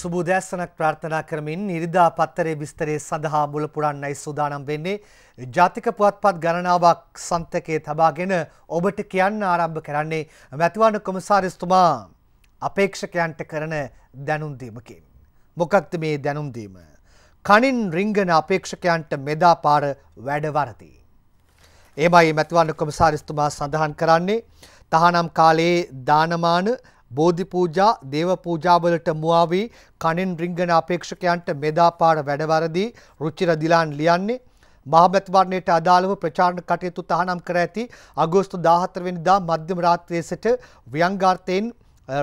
සුබෝදෑසනක් ප්‍රාර්ථනා කරමින් නිරිදා පත්තරේ විස්තරේ සඳහා මුල පුරන්නයි සූදානම් වෙන්නේ. ජාතික පුවත්පත් ගණනාවක් සන්තකයේ තබාගෙන ඔබට කියන්න ආරම්භ කරන්නේ මැතිවරණ කොමසාරිස්තුමා අපේක්ෂකයන්ට කරන දැනුම් දීමකින්. මොකක්ද මේ දැනුම් දීම? කණින් රිංගන අපේක්ෂකයන්ට මෙදා පාර වැඩවරදී. එමයි මැතිවරණ කොමසාරිස්තුමා සඳහන් කරන්නේ තහනම් කාලයේ දානමාන බෝධි පූජා, දේව පූජාවලට මුවා වී කණෙන් රිංගන අපේක්ෂකයන්ට මෙදාපාර වැඩවරදී රුචිර දිලාන් ලියන්නේ මහබැත් වර්ණයට අදාළව ප්‍රචාරණ කටයුතු තහනම් කර ඇති අගෝස්තු 14 වෙනිදා මධ්‍යම රාත්‍රියේ සිට ව්‍යංගාර්ථයෙන්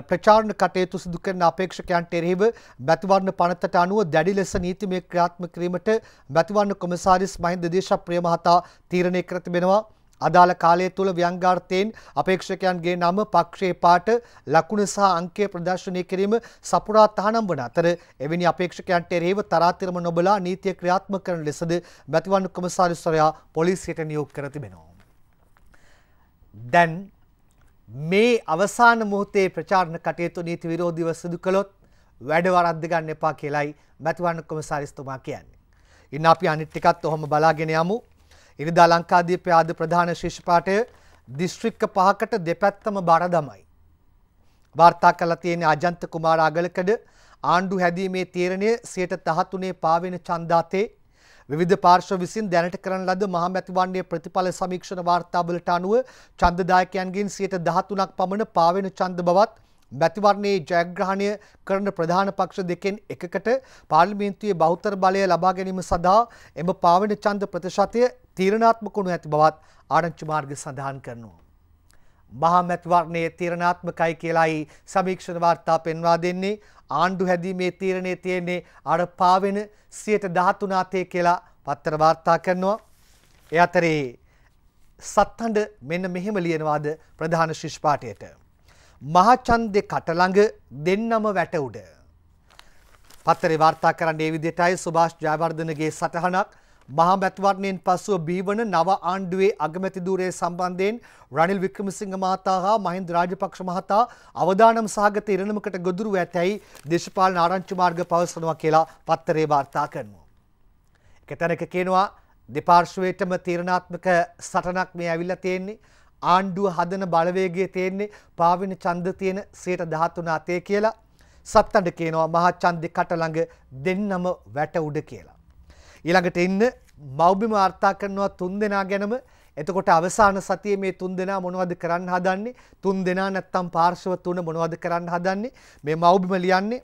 ප්‍රචාරණ කටයුතු සිදු කරන අපේක්ෂකයන්ට එරෙහිව මැතිවරණ පනතට අනුව දැඩි ලෙස නීතිමය ක්‍රියාත්මක කිරීමට මැතිවරණ කොමසාරිස් මහින්ද දේශප්‍රිය මහතා තීරණය කර තිබෙනවා. අදාළ කාලය තුළ ව්‍යංගාර්ථයෙන් අපේක්ෂකයන්ගේ නම පක්ෂයේ පාට ලකුණ සහ අංකය ප්‍රදර්ශනය කිරීම සපුරා තහනම් වන අතර එවැනි අපේක්ෂකයන්ට එරෙහිව තරාතිරම නොබලා නීතිය ක්‍රියාත්මක කරන ලෙසද මැතිවන්න කොමසාරිස්වරයා පොලිසියට නියෝග කර තිබෙනවා. දැන් මේ අවසාන මොහොතේ ප්‍රචාරණ කටයුතු නීති විරෝධීව සිදු කළොත් වැඩ වරද්ද ගන්න එපා කියලයි මැතිවන්න කොමසාරිස්තුමා කියන්නේ. ඉන්න අපි අනිත් ටිකත් ඔහොම බලාගෙන යමු. ඉරිදා ලංකාදීපය ආද ප්‍රධාන ශිෂ්පාටය දිස්ත්‍රික්ක පහකට දෙපැත්තම බර දමයි. වාර්තා කළ තියෙන අජන්ත කුමාර අගලකඩ ආණ්ඩු හැදීමේ තීරණය සයට තහතුනේ පාවෙන චන්දාතේ විධ පාර්ශ විසින් දැනට කරන ලද මහමැතිවන්නේ ප්‍රතිඵල සමීක්ෂණ වාර්තාවලට අනුව චන්දදායකයන්ගෙන් සයට දහතුනක් පමණ පාවෙන චන්ද බවත් මැතිවරණයේ ජයග්‍රහණය කරන ප්‍රධාන පක්ෂ දෙකෙන් එකකට පාර්ලිමේන්තුවේ බෞතර බලය ලබා ගැනීම සඳහා එම පාවෙන ඡන්ද ප්‍රතිශතය තීරණාත්මක වනු ඇති බවත් ආරංචි මාර්ගය සඳහන් කරනවා. මහා මැතිවරණයේ තීරණාත්මකයි කියලායි සමීක්ෂණ වාර්තා පෙන්වා දෙන්නේ ආණ්ඩු හැදීමේ තීරණය තියෙන්නේ අර පාවෙන 113 අතේ කියලා පත්තර වාර්තා කරනවා. ඒ අතරේ සත්තඬ මෙන්න මෙහෙම ලියනවාද ප්‍රධාන ශිෂ්පාටයට. මහචන්දෙ කටළඟ දෙන්නම වැට උඩ. පත්තරේ වාර්තා කරන්නේ විදිහටයි සුභාෂ් ජයවර්ධනගේ සටහනක් මහා මැතිවරණයෙන් පසුව බිහිවන නව ආණ්ඩුවේ අගමැති ධූරය සම්බන්ධයෙන් රනිල් වික්‍රමසිංහ මහතා හා මහින්ද රාජපක්ෂ මහතා අවදානම් සහගත ඉරණමකට ගොදුරු ඇතැයි දේශපාලන ආරංචි මාර්ග පවසනවා කියලා පත්තරේ වාර්තා කරනවා. එක තැනක කියනවා දෙපාර්ශ්වයටම තීරණාත්මක සටනක් මේ ඇවිල්ලා තියෙන්නේ ආණ්ඩුව හදන බලවේගය තියෙන්නේ පාවින ඡන්ද තියෙන 113 අතේ කියලා. සත්තඩ කියනවා මහා ඡන්දේ කට ළඟ දෙන්නම වැට උඩ කියලා. ඊළඟට ඉන්න මෞබිම වාර්තා කරනවා තුන් දෙනා ගැනම එතකොට අවසාන සතියේ මේ තුන් දෙනා මොනවද කරන්න හදන්නේ තුන් දෙනා නැත්තම් පාර්ශව තුන මොනවද කරන්න හදන්නේ මේ මව්බිම ලියන්නේ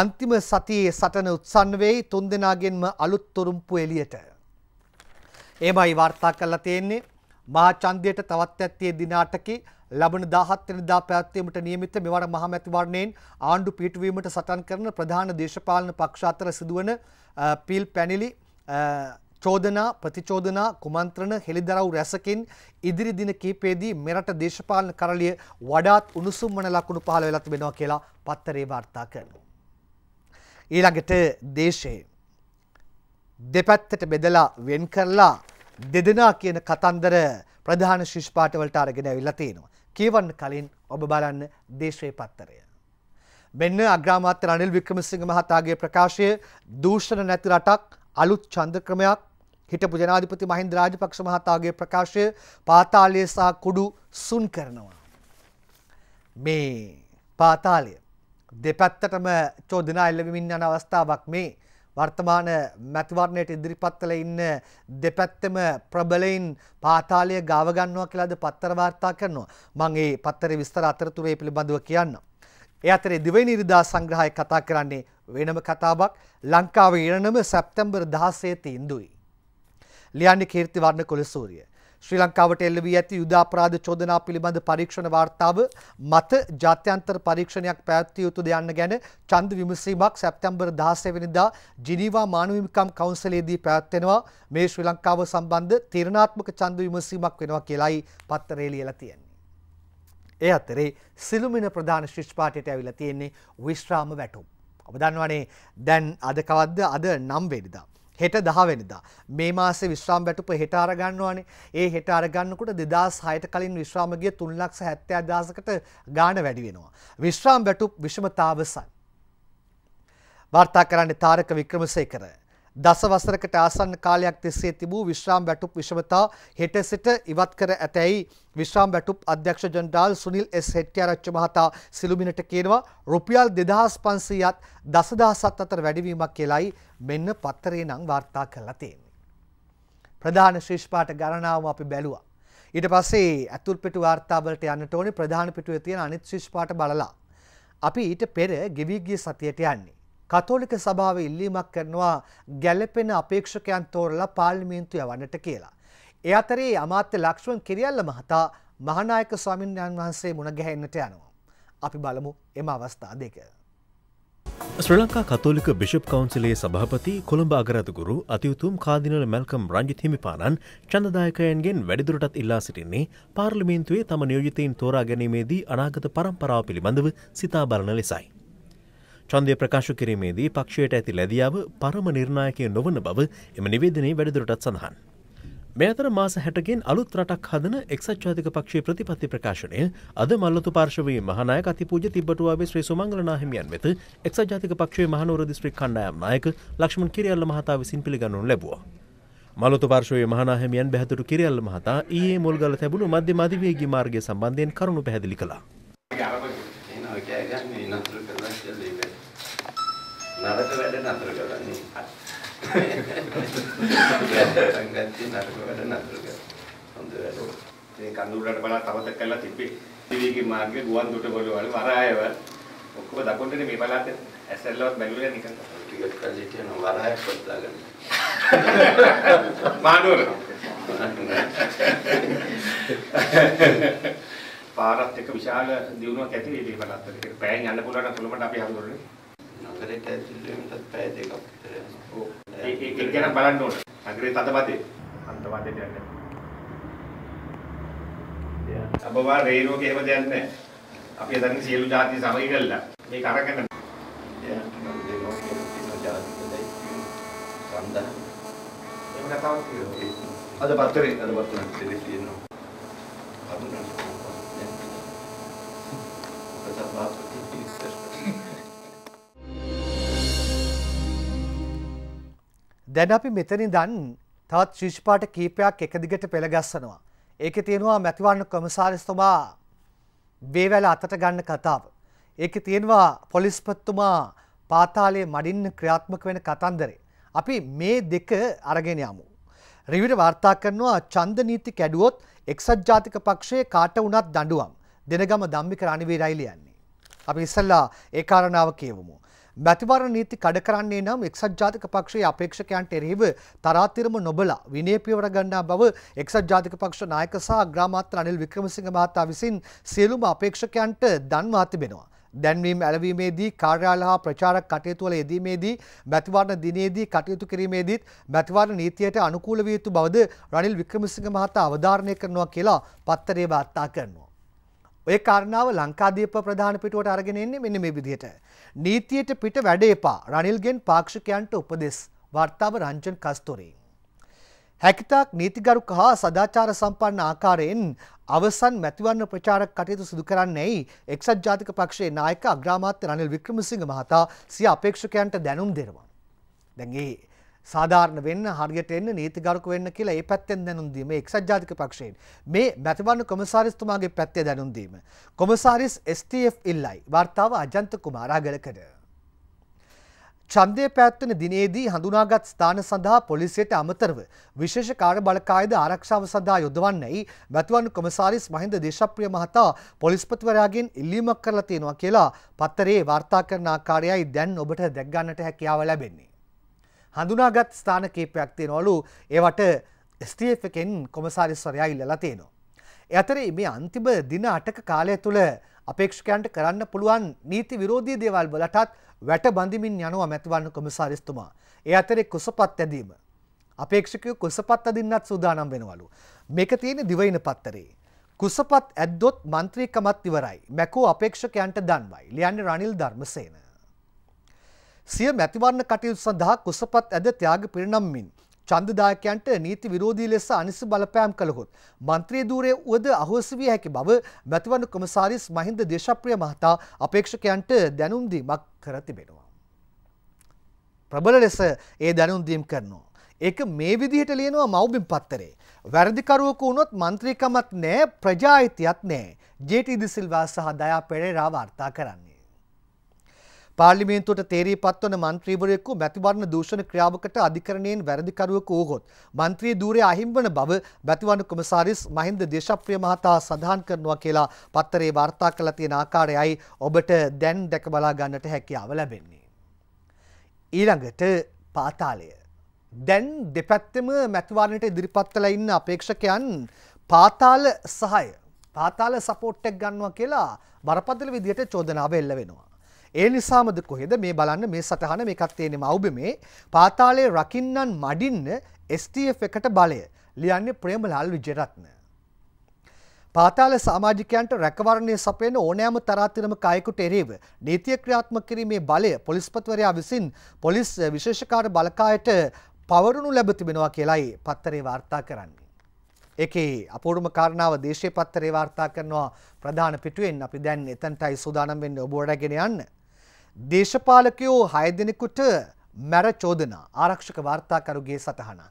අන්තිම සතියේ සටන උත්සන්න වෙයි තුන් දෙනාගෙන්ම අලුත් තුරුම්පු එළියට එමයි වාර්තා කරලා තියෙන්නේ මහා ඡන්දයට තවත් ඇත්තේ දිනාටකේ ලබන 17 වෙනිදා පැවැත්වීමට නියමිත මෙවර මහා මැතිවරණයෙන් ආණ්ඩු පිටවීමට සටන් කරන ප්‍රධාන දේශපාලන පක්ෂ අතර සිදුවන පිල් පැනිලි චෝදනා ප්‍රතිචෝදනා කුමන්ත්‍රණ හෙළිදරව් රැසකින් ඉදිරි දින කීපයේදී මෙරට දේශපාලන කරළිය වඩාත් උණුසුම් වන ලකුණු පහළ වෙලා තිබෙනවා කියලා පත්තරේ වාර්තා කරනවා. ඊළඟට දේශයේ දෙපැත්තට බෙදලා වෙන් කරලා දෙදෙනා කියන කතන්දර ප්‍රධාන ශිෂ්පාටවලට අරගෙන ඇවිල්ලා තියෙනවා. කියවන්න කලින් ඔබ බලන්න දේශයේ පත්තරය. මෙන්න අග්‍රාමාත්‍ය රනිල් වික්‍රමසිංහ මහතාගේ ප්‍රකාශය දූෂණ නැති රටක් අලුත් ඡන්ද ක්‍රමයක් හිටපු ජනාධිපති මහින්ද රාජපක්ෂ මහතාගේ ප්‍රකාශය පාතාලය සහ කුඩු සුන් කරනවා. මේ පාතාලය දෙපැත්තටම චෝදනා එල්ලවෙමින් යන අවස්ථාවක් මේ වර්තමාන මැතිවරණයට ඉදිරිපත් කළ ඉන්න දෙපැත්තම ප්‍රබලයින් පාතාලය ගාව ගන්නවා කියලාද පත්තර වාර්තා කරනවා. මම මේ පත්තරේ විස්තර අතරතුරේ පිළිබඳව කියන්නම්. ඒ අතරේ දිවයින ඉරිදා සංග්‍රහය කතා කරන්නේ වෙනම කතාවක් ලංකාවේ ඉරණම සැප්තැම්බර් 16 තීන්දුවයි. ලියන්නේ කීර්තිවර්ණ කොලසූරිය. ශ්‍රී ලංකාවට එල්ල වී ඇති යුද අපරාධ චෝදනා පිළිබඳ පරීක්ෂණ වාර්තාව මත ජාත්‍යන්තර පරීක්ෂණයක් පැවැත්විය යුතුද යන්න ගැන ඡන්ද විමසීමක් සැප්තැම්බර් 16 වෙනිදා ජිනීවා මානව හිමිකම් කවුන්සිලයේදී පැවැත්වෙනවා මේ ශ්‍රී ලංකාව සම්බන්ධ තීරණාත්මක ඡන්ද විමසීමක් වෙනවා කියලායි පත්තරේ ලියලා තියෙන්නේ. ඒ අතරේ සිළුමින ප්‍රධාන ශිෂ්පාටයට ඇවිල්ලා තියෙන්නේ විශ්‍රාම වැටුම්. ඔබ දන්නවනේ දැන් අද කවද්ද අද 9 වෙනිදා හෙට දහවෙනිදා. මේ මාසේ විශ්‍රාම වැටුප හෙට අරගන්නවානේ. ඒ හෙට අරගන්නකොට 2006ට කලින් විශ්‍රාම ගිය 3,70,000කට ගාණ වැඩි වෙනවා. විශ්‍රාම වැටුප් විෂමතාවසන්. වාර්තා කරන්නේ තාරක වික්‍රමසේකර. දස වසරකට ආසන්න කාලයක් තිස්සේ තිබූ විශ්‍රාම් වැටුප් විෂමතා හෙට සිට ඉවත් කර ඇතැයි විශ්‍රාම් වැටුප් අධ්‍යක්ෂ ජනරාල් සුනිල් එස් හෙට්ටිආරච්චි මහතා සිළුමිණට කියනවා රුපියල් 2500ත් 10000ත් අතර වැඩිවීමක් කියලායි මෙන්න පත්තරේ නම් වාර්තා කරලා තියෙන්නේ. ප්‍රධාන ශිෂ්පාට ගණනාව අපි බැලුවා. ඊට පස්සේ අතුල් පිටු වාර්තා වලට යන්නට ඕනේ ප්‍රධාන පිටුවේ තියෙන අනිත් ශිෂ්පාට බලලා. අපි ඊට පෙර ගෙවි ගිය සතියට යන්නේ. කතෝලික සභාව ඉල්ලීමක් කරනවා ගැලපෙන අපේක්ෂකයන් තෝරලා පාර්ලිමේන්තු යවන්නට කියලා. ඒ අතරේ අමාත්‍ය ලක්ෂ්මන් කිරියල්ල මහතා මහානායක ස්වාමීන් වහන්සේ මුණ ගැහෙන්නට යනවා. අපි බලමු එම අවස්ථා දෙක. ශ්‍රී ලංකා කතෝලික බිෂප් කවන්සිලේ සභාපති කොළඹ අගරතුගුරු අතියුතුම් කාදිනල මැල්කම් රංජිත් හිමිපාණන් චන්දදායකයන්ගෙන් වැඩිදුරටත් ඉල්ලා සිටින්නේ පාර්ලිමේන්තුවේ තම නියෝජිතයින් තෝරා ගැනීමේදී අනාගත පරම්පරාව පිළිබඳව සිතා බලන ලෙසයි. චන්දය ප්‍රකාශ කිරීමේදී පක්ෂයට ඇති ලැදියාව පරම නිර්ණායකය නොවන බව එම නිවේදනයේ වැඩදුරටත් සඳහන්. මේ අතර මාස හැටගෙන් අලුත් රටක් හදන එක්සත් ජාතික පක්ෂයේ ප්‍රතිපත්ති ප්‍රකාශනය අද මල්ලතු පාර්ශවයේ මහනායක අතිපූජ්‍ය තිබ්බටුවාවේ ශ්‍රී සුමංගල නාහිමියන් වෙත එක්සත් ජාතික පක්ෂයේ මහනුවර දිස්ත්‍රික් කණ්ඩායම් නායක ලක්ෂ්මන් කිරියල්ල මහතා විසින් පිළිගන්වනු ලැබුවා. මලොතු පාර්ශවයේ මහනාහිමියන් බැහැතුරු කිරියල්ල මහතා ඊයේ මුල්ගල තැබුණු මධ්‍යම අධිවේගී මාර්ගය සම්බන්ධයෙන් කරුණු පැහැදිලි කළා. නැත්තම් ගත්තේ නරක වැඩ නතර කරා. හොඳ වැඩ. ඒ කඳුරට බලා තවත කළා තිබ්බේ. දිවිගේ මාර්ගය ගුවන් දොටවල වල වරායව ඔක්කොම දකුණට මේ බලාත් ඇසල්ලවත් බැලුවේ නිකන්. ටිකට් කල්ලි කියන වරායක් පොත්ලාගෙන. මානුවර. පාරත් එක්ක විශාල දියුණුවක් ඇති වෙයි මේ බලත්තර. පැයෙන් යන්න පුළුවන් නම් කොළඹට අපි හඳුරන්නේ. නගරයට ඇතුළු වෙනකත් පැය දෙකක් විතර යනවා. ඔව්. ඒක ගැන බලන්න ඕන. අග්‍රේ තදබදේ. අන්තවාදයට යන්නේ. අබවා රේනෝගේ එහෙම දෙයක් නැහැ. අපි හදන්නේ සියලු ಜಾති සමගි කරලා මේක අරගෙන. අද පත්තරේ අද පත්තරේ දෙලේ තියෙනවා. අද නේද? දැන් අපි මෙතනින්දන් තවත් ශිෂ්‍ය පාඨ කීපයක් එක දිගට පෙළ ගස්සනවා. ඒකේ තියෙනවා මැතිවරණ කොමසාරිස්තුමා වේවැල අතට ගන්න කතාව. ඒකේ තියෙනවා පොලිස්පතිතුමා පාතාලයේ මඩින්න ක්‍රියාත්මක වෙන කතන්දරේ. අපි මේ දෙක අරගෙන යමු. රිවිට වාර්තා කරනවා ඡන්ද නීති කැඩුවොත් එක්සත් ජාතික පක්ෂයේ කාට වුණත් දඬුවම්. දෙනගම ධම්මික රණවීරයි ලියන්නේ. අපි ඉස්සල්ලා ඒ කාරණාව කියවමු. මැතිවරණ නීති කඩ කරන්නේ නම් එක්සත් ජාතික පක්ෂයේ අපේක්ෂකයන්ට එරෙහිව තරාතිරම නොබලා විනය පියවර ගන්නා බව එක්සත් ජාතික පක්ෂ නායක සහ අග්‍රාමාත්‍ය අනිල් වික්‍රමසිංහ මහතා විසින් සියලුම අපේක්ෂකයන්ට දන්වා තිබෙනවා. දැන්වීම් ඇලවීමේදී කාර්යාල හා ප්‍රචාරක කටයුතුවල යෙදීමේදී මැතිවරණ දිනේදී කටයුතු කිරීමේදීත් මැතිවරණ නීතියට අනුකූල විය යුතු බවද රනිල් වික්‍රමසිංහ මහතා අවධාරණය කරනවා කියලා පත්තරේ වාර්තා කරනවා. ඔය කාරණාව ලංකාදීප ප්‍රධාන පිටුවට අරගෙන එන්නේ මෙන්න මේ විදිහට. නීතියට පිට වැඩ එපා. රනිල්ගෙන් පාක්ෂිකයන්ට උපදෙස්. වර්තාව රංජන් කස්තුරේ. හැකිතාක් නීතිගරුක හා සදාචාර සම්පන්න ආකාරයෙන් අවසන් මැතිවරණ ප්‍රචාරක කටයුතු සිදු කරන්නේයි එක්සත් ජාතික පක්ෂයේ නායක අග්‍රාමාත්‍ය රනිල් වික්‍රමසිංහ මහතා සිය අපේක්ෂකයන්ට දැනුම් දෙනවා. දැන් ඒ සාධාරණ වෙන්න හරියට එන්න නීතිගරුක වෙන්න කියලා ඒ පැත්තෙන් දැනුම් දීම එක්සත් ජාතික පක්ෂයෙන් මේ මැතිවරණ කොමසාරිස්තුමාගේ පැත්තේ දැනුම් දීම කොමසාරිස් STF ඉල්ලයි වර්තාව අජන්ත කුමාරාගලකඩ ඡන්දය පැවැත්වෙන දිනේදී හඳුනාගත් ස්ථාන සඳහා පොලිසියට අමතරව විශේෂ කාර්යබලකායද ආරක්ෂාව සඳහා යොදවන්නයි මැතිවරණ කොමසාරිස් මහින්ද දේශප්‍රිය මහතා පොලිස්පතිවරයාගෙන් ඉල්ලීමක් කරලා තියෙනවා කියලා පත්තරේ වාර්තා කරන ආකාරයයි දැන් ඔබට දැක් ගන්නට හැකියාව ලැබෙන්නේ හඳුනාගත් ස්ථාන කීපයක් තියෙනවලු ඒවට ස්ටේෆ් එකෙන් කොමසාරිස්වරයා ඉල්ලලා තියෙනවා. ඒ අතරේ මේ අන්තිම දින 8ක කාලය තුල අපේක්ෂකයන්ට කරන්න පුළුවන් නීති විරෝධී දේවල් වලටත් වැට බඳිමින් යනවා මැතිවරණ කොමසාරිස්තුමා. ඒ අතරේ කුසපත් ඇදීම. අපේක්ෂකයෝ කුසපත් අදින්නත් සූදානම් වෙනවලු. මේක තියෙන්නේ දිවයින පත්තරේ. කුසපත් ඇද්දොත් මන්ත්‍රීකමත් ඉවරයි. මැකෝ අපේක්ෂකයන්ට දන්වයි. ලියන්නේ රනිල් ධර්මසේන. සිය මැතිවරණ කටයුතු සඳහා කුසපත් ඇද ත්‍යාග පිරිනම්මින් ඡන්දදායකයන්ට නීති විරෝධී ලෙස අනිසි බලපෑම් කළහොත් මන්ත්‍රී ධූරයේ උවද අහෝසි විය හැකි බව මැතිවරණ කොමසාරිස් මහින්ද දේශප්‍රිය මහතා අපේක්ෂකයන්ට දැනුම් දීමක් කර තිබෙනවා. ප්‍රබල ලෙස ඒ දැනුම් දීම් කරනවා. ඒක මේ විදිහට ලියනවා මව්බිම් පත්තරේ. වැරදිකරුවක වුණොත් මන්ත්‍රීකමත් නෑ ප්‍රජායිතියක් නෑ. ජේටි දිසිල්වා සහ දයා පෙරේරා වාර්තා කරන්න. පාර්ලිමේන්තුවට තේරී පත්වන මන්ත්‍රීවරයෙකු මැතිවරණ දූෂණ ක්‍රියාවකට අධිකරණයෙන් වැරදිකරුවෙකු වූහොත් මන්ත්‍රී ධූරය අහිම්වන බව මැතිවරණ කොමසාරිස් මහින්ද දේශප්‍රිය මහතා සඳහන් කරනවා කියලා පත්තරේ වාර්තා කළ තියෙන ආකාරයයි ඔබට දැන් දැක බලා ගන්නට හැකියාව ලැබෙන්නේ. ඊළඟට පාතාලය. දැන් දෙපැත්තම මැතිවරණයට ඉදිරිපත් කළ ඉන්න අපේක්ෂකයන් පාතාල සහය පාතාල සපෝට්ටෙක් ගන්නවා කියලා බරපතල විදිහට චෝදනාව එල්ල වෙනවා. ඒ නිසාමද කොහෙද මේ බලන්න මේ සටහන මේකත් තියෙනම අවුබමේ පාතාලේ රකින්නන් මඩින්න STF එකට බලය ලියන්නේ ප්‍රේමලාල් විජයරත්න. පාතාල සමාජිකයන්ට රැකවරණය සපයන ඕනෑම තරාතිරම කායකුට එරෙහිව නීතිය ක්‍රියාත්මක කිරීමේ බලය පොලිස්පතිවරයා විසින් පොලිස් විශේෂකාර බලකායට පවරනු ලැබ තිබෙනවා කියලයි පත්තරේ වාර්තා කරන්නේ. ඒකේ අපූර්ම කාරණාව දේශීය පත්තරේ වාර්තා කරනවා ප්‍රධාන පිටුවෙන් අපි දැන් එතනටයි සූදානම් වෙන්නේ ඔබ වඩගෙන යන්න. දේශපාලකයෝ හය දෙනෙකුට මැර චෝදනා ආරක්ෂක වාර්තාකරුගේ සටහනක්.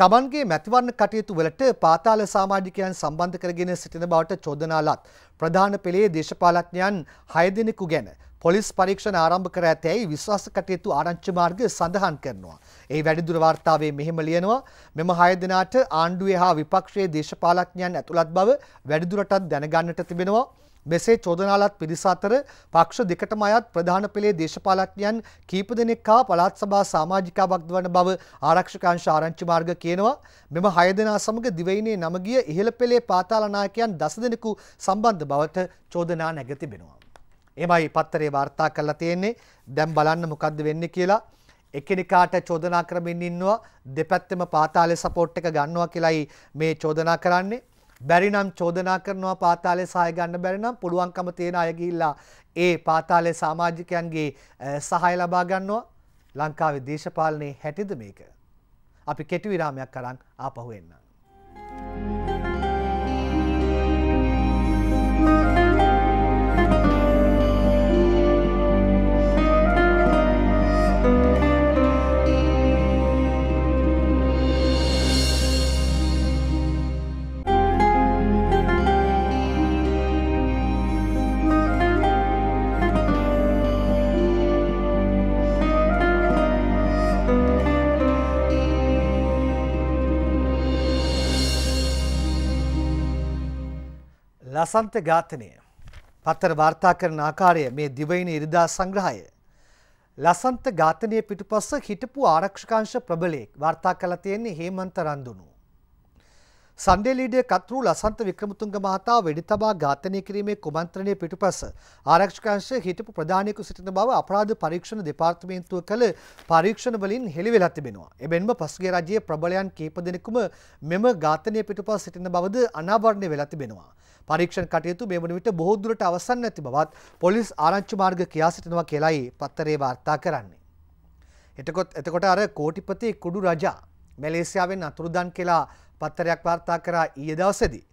තමන්ගේ මැතිවරණ කටයුතු වලට පාතාල සාමාජිකයන් සම්බන්ධ කරගෙන සිටින බවට චෝදනාලත් ප්‍රධාන පෙළේ දේශපාලඥයන් හය දෙනෙකු ගැන පොලිස් පරීක්ෂණ ආරම්භ කර ඇතැයි විශ්වාස කටයුතු ආරංචි මාර්ග සඳහන් කරනවා. ඒ වැඩිදුර වාර්තාවේ මෙහෙම ලියනවා මෙම හය දෙනාට ආණ්ඩුවේ හා විපක්ෂයේ දේශපාලඥයන් ඇතුළත් බව වැඩිදුරටත් දැනගන්නට තිබෙනවා. මෙසේ චෝදනාලත් පිරිස අතර පක්ෂ දෙකටම අයත් ප්‍රධාන පෙළේ දේශපාලඥයන් කීප දෙනෙක් හා පළාත් සභා සමාජිකාවක් වන බව ආරක්ෂකංශ ආරංචි මාර්ග කියනවා. මෙම 6 දෙනා සමග දිවයිනේ නම ගිය ඉහළ පෙළේ පාතාල නායකයන් 10 දෙනෙකු සම්බන්ධ බවට චෝදනා නැග තිබෙනවා. එමයි පත්තරේ වාර්තා කරලා තියෙන්නේ. දැන් බලන්න මොකද්ද වෙන්නේ කියලා. එකිනෙකාට චෝදනා කරමින් ඉන්නවා දෙපැත්තෙම පාතාලේ සපෝට් එක ගන්නවා කියලායි මේ චෝදනා කරන්නේ. බැරි නම් චෝදනා කරනවා පාතාලේ සහාය ගන්න බැරි නම් පුළුවන්කම තියෙන අය ගිහිල්ලා ඒ පාතාලේ සමාජිකයන්ගේ සහාය ලබා ගන්නවා. ලංකාවේ දේශපාලනයේ හැටිද මේක? අපි කෙටි විරාමයක් අරන් ආපහු එන්නම්. ලසන්ත ඝාතනය පත්තර වාර්තා කරන ආකාරය මේ දිවයින ඉරිදා සංග්‍රහය ලසන්ත ඝාතනය පිටුපස්ස හිටපු ආරක්ෂකාංශ ප්‍රබලයෙක් වාර්තා කළා තියෙන්නේ හේමන්ත රන්දුණු සන්ඩේ ලීඩර් කතුරු ලසන්ත වික්‍රමතුංග මහතා වෙඩි තබා ඝාතනය කිරීමේ කුමන්ත්‍රණය පිටුපස්ස ආරක්ෂකාංශ හිටපු ප්‍රධානියෙකු සිටින බව අපරාධ පරීක්ෂණ දෙපාර්තමේන්තුව කළ පරීක්ෂණ වලින් හෙළිවෙලා තිබෙනවා. එබැවින්ම පසුගිය රජයේ ප්‍රබලයන් කීප දෙනෙකුම මෙම ඝාතනය පිටුපස්ස සිටින බවද අනාවරණය වෙලා තිබෙනවා. පරීක්ෂණ කටයුතු මේ වන විට බොහෝ දුරට අවසන් නැති බවත් පොලිස් ආරංචි මාර්ග කියා සිටිනවා කියලායි පත්තරේ වාර්තා කරන්නේ. එතකොට එතකොට අර කෝටිපති කුඩු රජා මැලේසියාවෙන් අතුරුදන් කියලා පත්තරයක් වාර්තා කරා ඊයේ දවසේදී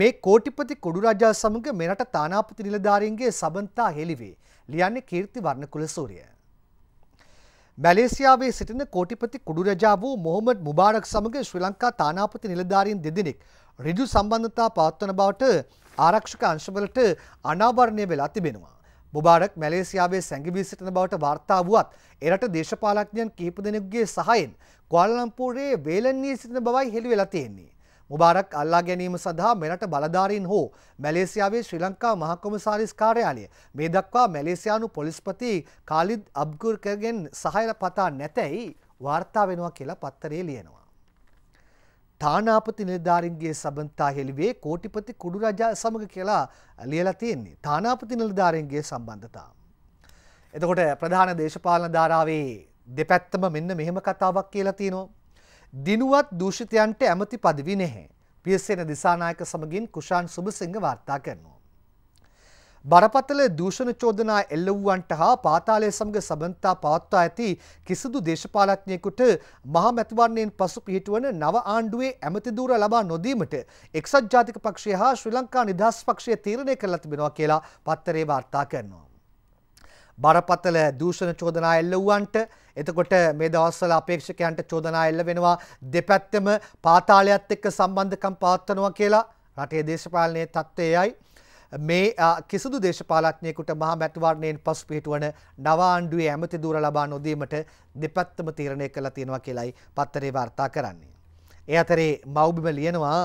මේ කෝටිපති කුඩු රජා සමග මෙරට තානාපති නිලධාරීන්ගේ සබන්තා හෙළිවේ. ලියන්නේ කීර්ති වර්ණකුලසූරිය. මැලේසියාවේ සිටින කෝටිපති කුඩුරජා වූ මොහොමඩ් මුබාරක් සමග ශ්‍රී ලංකා තානාපති නිලධාරීන් දෙදෙනෙක් ඍජු සම්බන්ධතා පවත්වන බවට ආරක්ෂක අංශවලට අනාවරණය වෙලා තිබෙනවා. මුබාරක් මැලේසියාවේ සැඟවී සිටින බවට වාර්තා වුවත් එරට දේශපාලඥයන් කිහිප දෙනෙකුගේ සහයෙන් කුවාලාලම්පූරේ වේලන්නේ සිටින බවයි හෙළි වෙලා තියෙන්නේ. මුබාරක් අල්ලා ගැනීම සඳහා මෙරට බලධාරීන් හෝ මැලේසියාවේ ශ්‍රී ලංකා මහකොමසාරිස් කාර්යාලය මේ දක්වා මැලේසියානු පොලිස්පති කාලිද් අබ්ගුර්කගෙන් සහයල පතා නැතැයි වාර්තා වෙනවා කියලා පත්තරේ ලියනවා. තානාපති නිලධාරින්ගේ සබඳතා හෙළිවේ කෝටිපති කුඩු රජා සමඟ කියලා ලියලා තියෙන්නේ. තානාපති නිලධාරින්ගේ සම්බන්ධතා. එතකොට ප්‍රධාන දේශපාලන ධාරාවේ දෙපැත්තම මෙන්න මෙහෙම කතාවක් කියලා තියෙනවා. දිනුවත් දූෂිතයන්ට ඇමති පදවි නැහැ. පියසේන දිසානායක සමගින් කුෂාන් සුබසිංහ වාර්තා කරනවා. බරපතල දූෂණ චෝදනා එල්ල වූවන්ට හා පාතාලය සමග සබඳතා පවත්වා ඇති කිසිදු දේශපාලඥයෙකුට මහා මැතිවරණයෙන් පසු පිහිටුවන නව ආණ්ඩුවේ ඇමති දූර ලබා නොදීමට එක්සත් ජාතික පක්ෂය හා ශ්‍රී ලංකා නිදහස් පක්ෂය තීරණය කරලා තිබෙනවා කියලා පත්තරේ වාර්තා කරනවා. බරපතල දූෂණ චෝදනා එල්ලවුවන්ට එතකොට මේ දවස්වල අපේක්ෂකයන්ට චෝදනා එල්ල වෙනවා දෙපැත්තම පාතාලයත් එක්ක සම්බන්ධකම් පවත්වනවා කියලා රටේ දේශපාලනයේ තත්ත්වයයි මේ කිසිදු දේශපාලඥයෙකුට මහා මැතිවරණයෙන් පසු පිහිටුවන නව ආණ්ඩුවේ ඇමති දූර ලබා නොදීමට දෙපැත්තම තීරණය කළා තියෙනවා කියලයි පත්තරේ වාර්තා කරන්නේ. ඒ අතරේ මව්බිම ලියනවා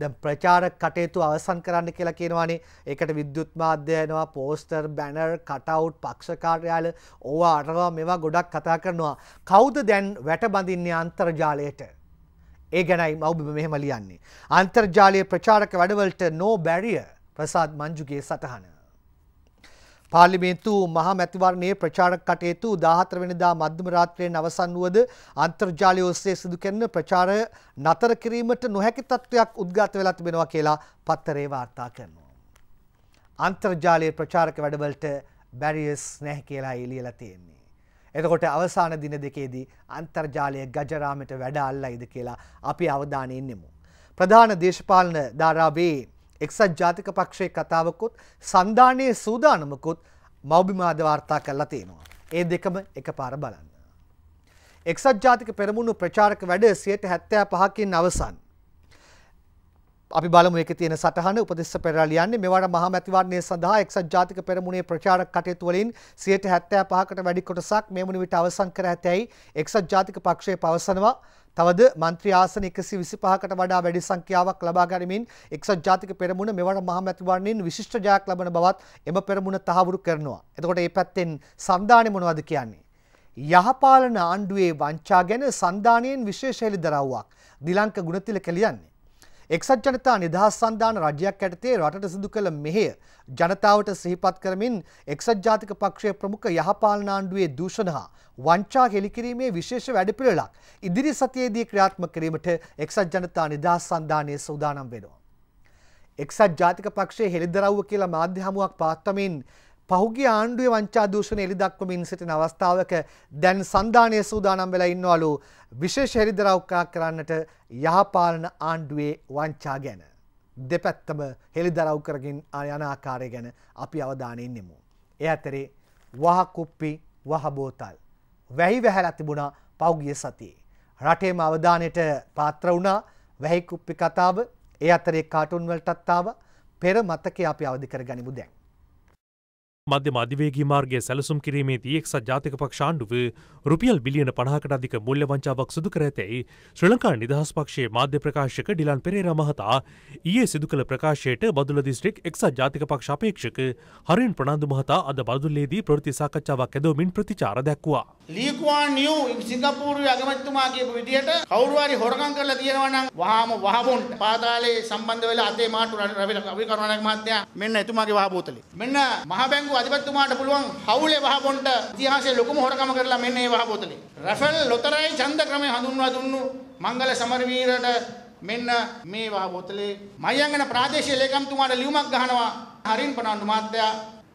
දැන් ප්‍රචාර කටයුතු අවසන් කරන්න කියලා කියනවානේ. ඒකට විද්‍යුත් මාධ්‍ය යනවා, පෝස්ටර්, බැනර්, කටවුට්, පක්ෂ කාර්යාල, ඕවා අරවා මේවා ගොඩක් කතා කරනවා. කවුද දැන් වැටබඳින්නේ අන්තර්ජාලයට? ඒ ගැනයි මව්බිම මෙහෙම ලියන්නේ. අන්තර්ජාලය ප්‍රචාරක වැඩවලට නෝ බැරිය ප්‍රසාද් මංජුගේ සටහන. පාර්ලිමේන්තු මහා මැතිවරණයේ ප්‍රචාර කටයුතු 14 වෙනිදා මධ්‍යම රාත්‍රියෙන් අවසන් වුවද අන්තර්ජාලය ඔස්සේ සිදු කරන ප්‍රචාරය නතර කිරීමට නොහැකි තත්වයක් උද්ගත වෙලා තිබෙනවා කියලා පත්තරේ වාර්තා කරනවා. අන්තර්ජාලයේ ප්‍රචාරක වැඩවලට බැරියස් නැහැ කියලා එළියලා තියෙන්නේ. එතකොට අවසාන දින දෙකේදී අන්තර්ජාලය ගජරාමට වැඩ අල්ලයිද කියලා අපි අවධානය යොමු. ප්‍රධාන දේශපාලන ධාරාවේ එක්සත් ජාතික පක්ෂයේ කතාවකුත් සන්ධානයේ සූදානමකුත් මෞබිමාද වාර්තා කරලා තියෙනවා. ඒ දෙකම එකපාර බලන්න. එක්සත් ජාතික පෙරමුණු ප්‍රචාරක වැඩ 175කින් අවසන්. අපි බලමු ඒකේ තියෙන සටහන උපදෙස් පෙරලා ලියන්නේ මෙවර මහා මැතිවරණය සඳහා එක්සත් ජාතික පෙරමුණේ ප්‍රචාරක කටයුතු වලින් 75කට වැඩි කොටසක් මේ මුනි විට අවසන් කර ඇතැයි එක්සත් ජාතික පක්ෂය පවසනවා තවද මන්ත්‍රී ආසන 125කට වඩා වැඩි සංඛ්‍යාවක් ලබා ගනිමින් එක්සත් ජාතික පෙරමුණ මෙවර මහමැතිවරණයෙන් විශිෂ්ට ජයක් ලබන බවත් එම පෙරමුණ තහවුරු කරනවා. එතකොට මේ පැත්තෙන් සම්දානේ මොනවද කියන්නේ? යහපාලන ආණ්ඩුවේ වංචා ගැන සම්දානයෙන් විශේෂ හෙළිදරව්වක් දිලංක ගුණතිලක ලියන්නේ. එක්සත් ජනතා නිදහස් සන්ධාන රජයක් යටතේ රටට සිදු කළ මෙහෙය ජනතාවට සිහිපත් කරමින් එක්සත් ජාතික පක්ෂයේ ප්‍රමුඛ යහපාලන ආණ්ඩුවේ දූෂණ හා වංචා හෙළිකිරීමේ විශේෂ වැඩපිළිවෙළක් ඉදිරි සතියේදී ක්‍රියාත්මක කිරීමට එක්සත් ජනතා නිදහස් සන්ධානය සූදානම් වෙනවා. එක්සත් ජාතික පක්ෂයේ හෙළිදරව්ව කියලා මාධ්‍ය හමුවක් පවත්වමින් පහුගේ ආණ්ඩුවේ වංචා දූෂණ එළි දක්වමින් සිටින අවස්ථාවක දැන් සන්ධානය සූදානම් වෙලා ඉන්නවලු විශේෂ හෙරිදර උක්කා කරන්නට යහපාලන ආණ්ඩුවේ වංචා ගැන. දෙපැත්තම හෙළිදරව් කරගින් යන ආකාරය ගැන අපි අවධානයෙන් නෙමු. එ අතරේ වහකුප්පි වහබෝතල්. වැහි වැහැල තිබුණා පෞගිය සතියේ. රටේම අවධානයට පාත්‍ර වුණා වැහිකුප්පි කතාව ඒ අතරේ කාටුන්වලටත්තාව පෙර මතක අපි අවධි කර ගනිමු දැන්. මධ්‍යම අධිවේගී මාර්ගය සැලසුම් කිරීමේදී එක්සත් ජාතික පක්ෂ ආණ්ඩුව රුපියල් බිලියන 50කට අධික මූල්‍ය වංචාවක් සිදු කර ඇතැයි ශ්‍රී ලංකා නිදහස් පක්ෂයේ මාධ්‍ය ප්‍රකාශක ඩිලන් පෙරේරා මහතා ඊයේ සිදු කළ ප්‍රකාශයට බදුල්ල දිස්ත්‍රික් එක්සත් ජාතික පක්ෂ අපේක්ෂක හරින් ප්‍රනාන්දු මහතා අද බදුල්ලේදී ප්‍රවෘත්ති සාකච්ඡාවක් ඇදවමින් ප්‍රතිචාර දැක්වුවා. ලී කුවාන් නියු සිංගප්පූරුවේ අගමැතිතුමා කියපු විදිහට කවුරු හරි හොරකම් කරලා තියෙනවා නම් වහාම වහබොන් පාතාලේ සම්බන්ධ වෙලා අතේ මාට්ටු රවි කරුණානායක මහත්තයා මෙන්න එතුමාගේ වහ බෝතලේ මෙන්න මහ බැංකුව අධිපතිතුමාට පුළුවන් හවුලේ වහබොන්ට ඉතිහාසයේ ලොකුම හොරකම කරලා මෙන්න මේ වහ බෝතලේ රෆෙල් ලොතරැයි ඡන්ද ක්‍රමය හඳුන්වා දුන්නු මංගල සමරවීරට මෙන්න මේ වහ බෝතලේ මයංගන ප්‍රාදේශීය ලේකම්තුමාට ලියුමක් ගහනවා හරින් පණන්දු මහත්තයා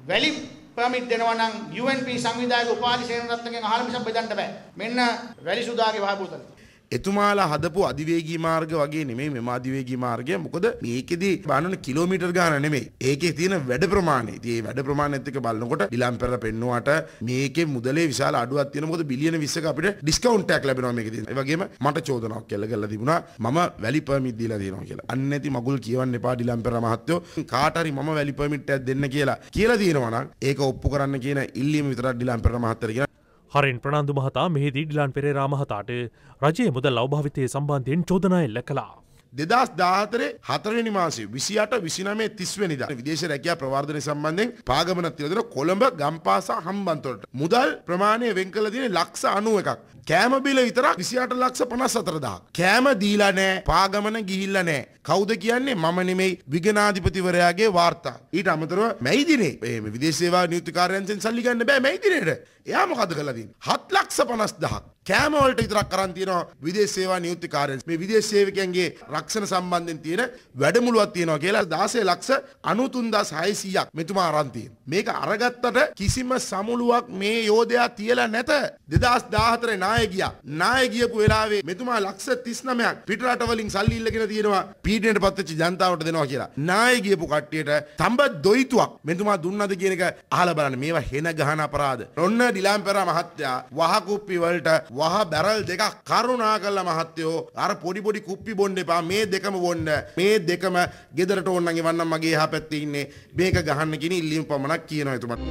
වැලි පර්මිට් දෙනවා නම් UNP සංවිධායක උපාලි සේනරත්නගෙන් අහලා මිසක් බෙදන්න බෑ. මෙන්න වැලිසුදාගේ වහබෝතලේ එතුමාලා හදපු අධිවේගී මාර්ග වගේ නෙමෙයි මෙම අධිවේගී මාර්ගය. මොකද මේකෙදි බලන කිලෝමීටර් ගාන නෙමෙයි. ඒකේ තියෙන වැඩ ප්‍රමාණය. ඉතින් මේ වැඩ ප්‍රමාණයත් එක්ක බලනකොට ඩිලම් පෙරලා පෙන්නුවාට මේකේ මුදලේ විශාල අඩුවක් තියෙනවා. මොකද බිලියන 20ක අපිට ඩිස්කවුන්ට් එකක් ලැබෙනවා මේකෙදී. ඒ වගේම මට චෝදනාවක් කියලා කරලා තිබුණා. මම වැලි පර්මිට් දීලා තියෙනවා කියලා. අන්න ඇති මගුල් කියවන්න එපා ඩිලම් පෙරලා මහත්තයෝ. කාට හරි මම වැලි පර්මිට් එකක් දෙන්න කියලා කියලා තියෙනවා නම් ඒක ඔප්පු කරන්න කියන ඉල්ලීම විතරක් ඩිලම් පෙරලා මහත්තයට හරෙන් ප්‍රනාන්දු මහතා මෙහිදී ඩිලාන් පෙරේරා මහතාට රජයේ මුදල් ලෞභාවිතය සම්බන්ධයෙන් චෝදනා එල්ල කළා. දෙදස් දාහතරේ හතරනි මාසේ විසිට විසිනමේ තිස්වනිද විදේශ රැකයා ප්‍රවාර්ධනය සම්බන්ධෙන් පාගමන තිලදෙන කොළඹ ගම්පාසා හම්බන්තොට. මුදල් ප්‍රමාණය වෙංකල දින ලක්ෂ අනුව එකක්. කෑම බිල විතරක් විසිට ලක්ෂ පනස් අතරදා. කෑම දීලා නෑ පාගමන ගිහිල්ල නෑ. කෞද කියන්නේ මම නෙමෙයි විගනාධිපතිවරයාගේ වාර්තා. ඊට අමතරව මැයිදිනේ ඒ විදේශවා නියතිකාරයන්සෙන් සල්ලිගන්න බෑ මැයිදිනයට එයා මොකද කළා තියෙන්නේ? 7,50,000ක් කෑම වලට විතරක් කරන් තියෙනවා විදේශ සේවා නියුක්තිකාරයන්. මේ විදේශ සේවකයන්ගේ රක්ෂණ සම්බන්ධයෙන් තියෙන වැඩමුළුවක් තියෙනවා කියලා 16,93,600ක් මෙතුමා අරන් තියෙනවා. මේක අරගත්තට කිසිම සමුළුවක් මේ යෝධයා තියලා නැත. 2014 නාය ගියා. නාය ගියපු වෙලාවේ මෙතුමා ලක්ෂ 39ක් පිටරට වලින් සල්ලි ඉල්ලගෙන තියෙනවා පීඩනයට පත්වෙච්ච ජනතාවට දෙනවා කියලා. නාය ගියපු කට්ටියට තඹ දොයිතුවක් මෙතුමා දුන්නද කියන එක අහලා බලන්න. මේවා හෙන ගහන අපරාධ. ඔන්න ඩිලාම්පෙර මහත්තයා වහ කුප්පි වලට වහ බැරල් දෙකක් කරුණා කළ මහත්තයෝ අර පොඩි පොඩි කුප්පි බොන්න එපා මේ දෙකම බොන්න මේ දෙකම ගෙදරට ඕන්න ගෙවන්නම් මගේ එහා පැත්තේ ඉන්නේ මේක ගහන්න කියන ඉල්ලීම පමණක් කියනවා එතුමත්.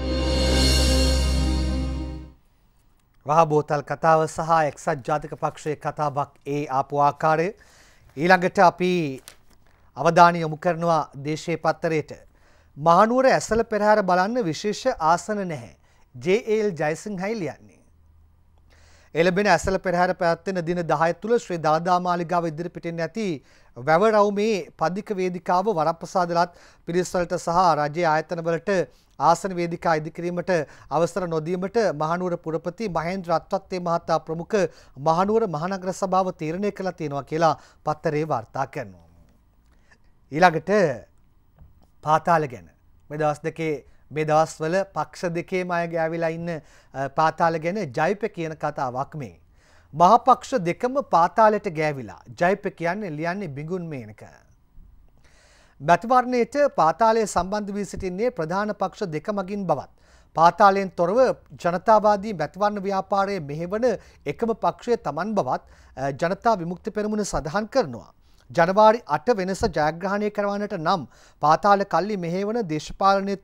වහබෝතල් කතාව සහ එක්සත් ජාතික පක්ෂයේ කතාවක් ඒ ආපු ආකාරය ඊළඟට අපි අවධානය යොමු කරනවා දේශයේ පත්තරයට මහනුවර ඇසල පෙරහැර බලන්න විශේෂ ආසන නැහැ ජේඒල් ජයසිංහයි ලියන්නේ. එළබෙන ඇසල පෙරහර පැත්වෙන දින දහය තුළ ශ්‍රී දාදාමාලිගාව ඉදිරිපිටෙන් ඇති වැවරවුමේ පදික වේදිකාව වරප්‍රසාදලත් පිරිස්වලට සහ රජයේ ආයතනවලට ආසන වේදිකා ඉදිකිරීමට අවසර නොදීමට මහනුවර පුරපති මහේන්ද්‍ර අත්වත්තේ මහතා ප්‍රමුඛ මහනුවර මහනගර සභාව තීරණය කළා තියෙනවා කියලා පත්තරේ වාර්තා කරනවා. ඊළඟට පාතාල ගැන මේ දවස් දෙකේ මේ දවස්වල පක්ෂ දෙකේම අය ගෑවිලා ඉන්න පාතාල ගැන ජයිප කියන කතාවක් මේ. මහපක්ෂ දෙකම පාතාලෙට ගෑවිලා ජයිප කියන්නේ ලියන්නේ බිඟුන් මේනක. බැතිවරණයට පාතාලය සම්බන්ධ වී සිටින්නේ ප්‍රධාන පක්ෂ දෙක මගින් බවත්. පාතාලයෙන් තොරව ජනතාවාදී බැතිවන්න ව්‍යාපාරය මෙහෙවන එකම පක්ෂය තමන් බවත් ජනතා විමුක්ති පෙරමුණ සඳහන් කරනවා. ජනවාරි අට වෙනස ජයග්‍රහණය කරවන්නට නම් පාතාල කල්ලි මෙහෙවන දේශපාලනය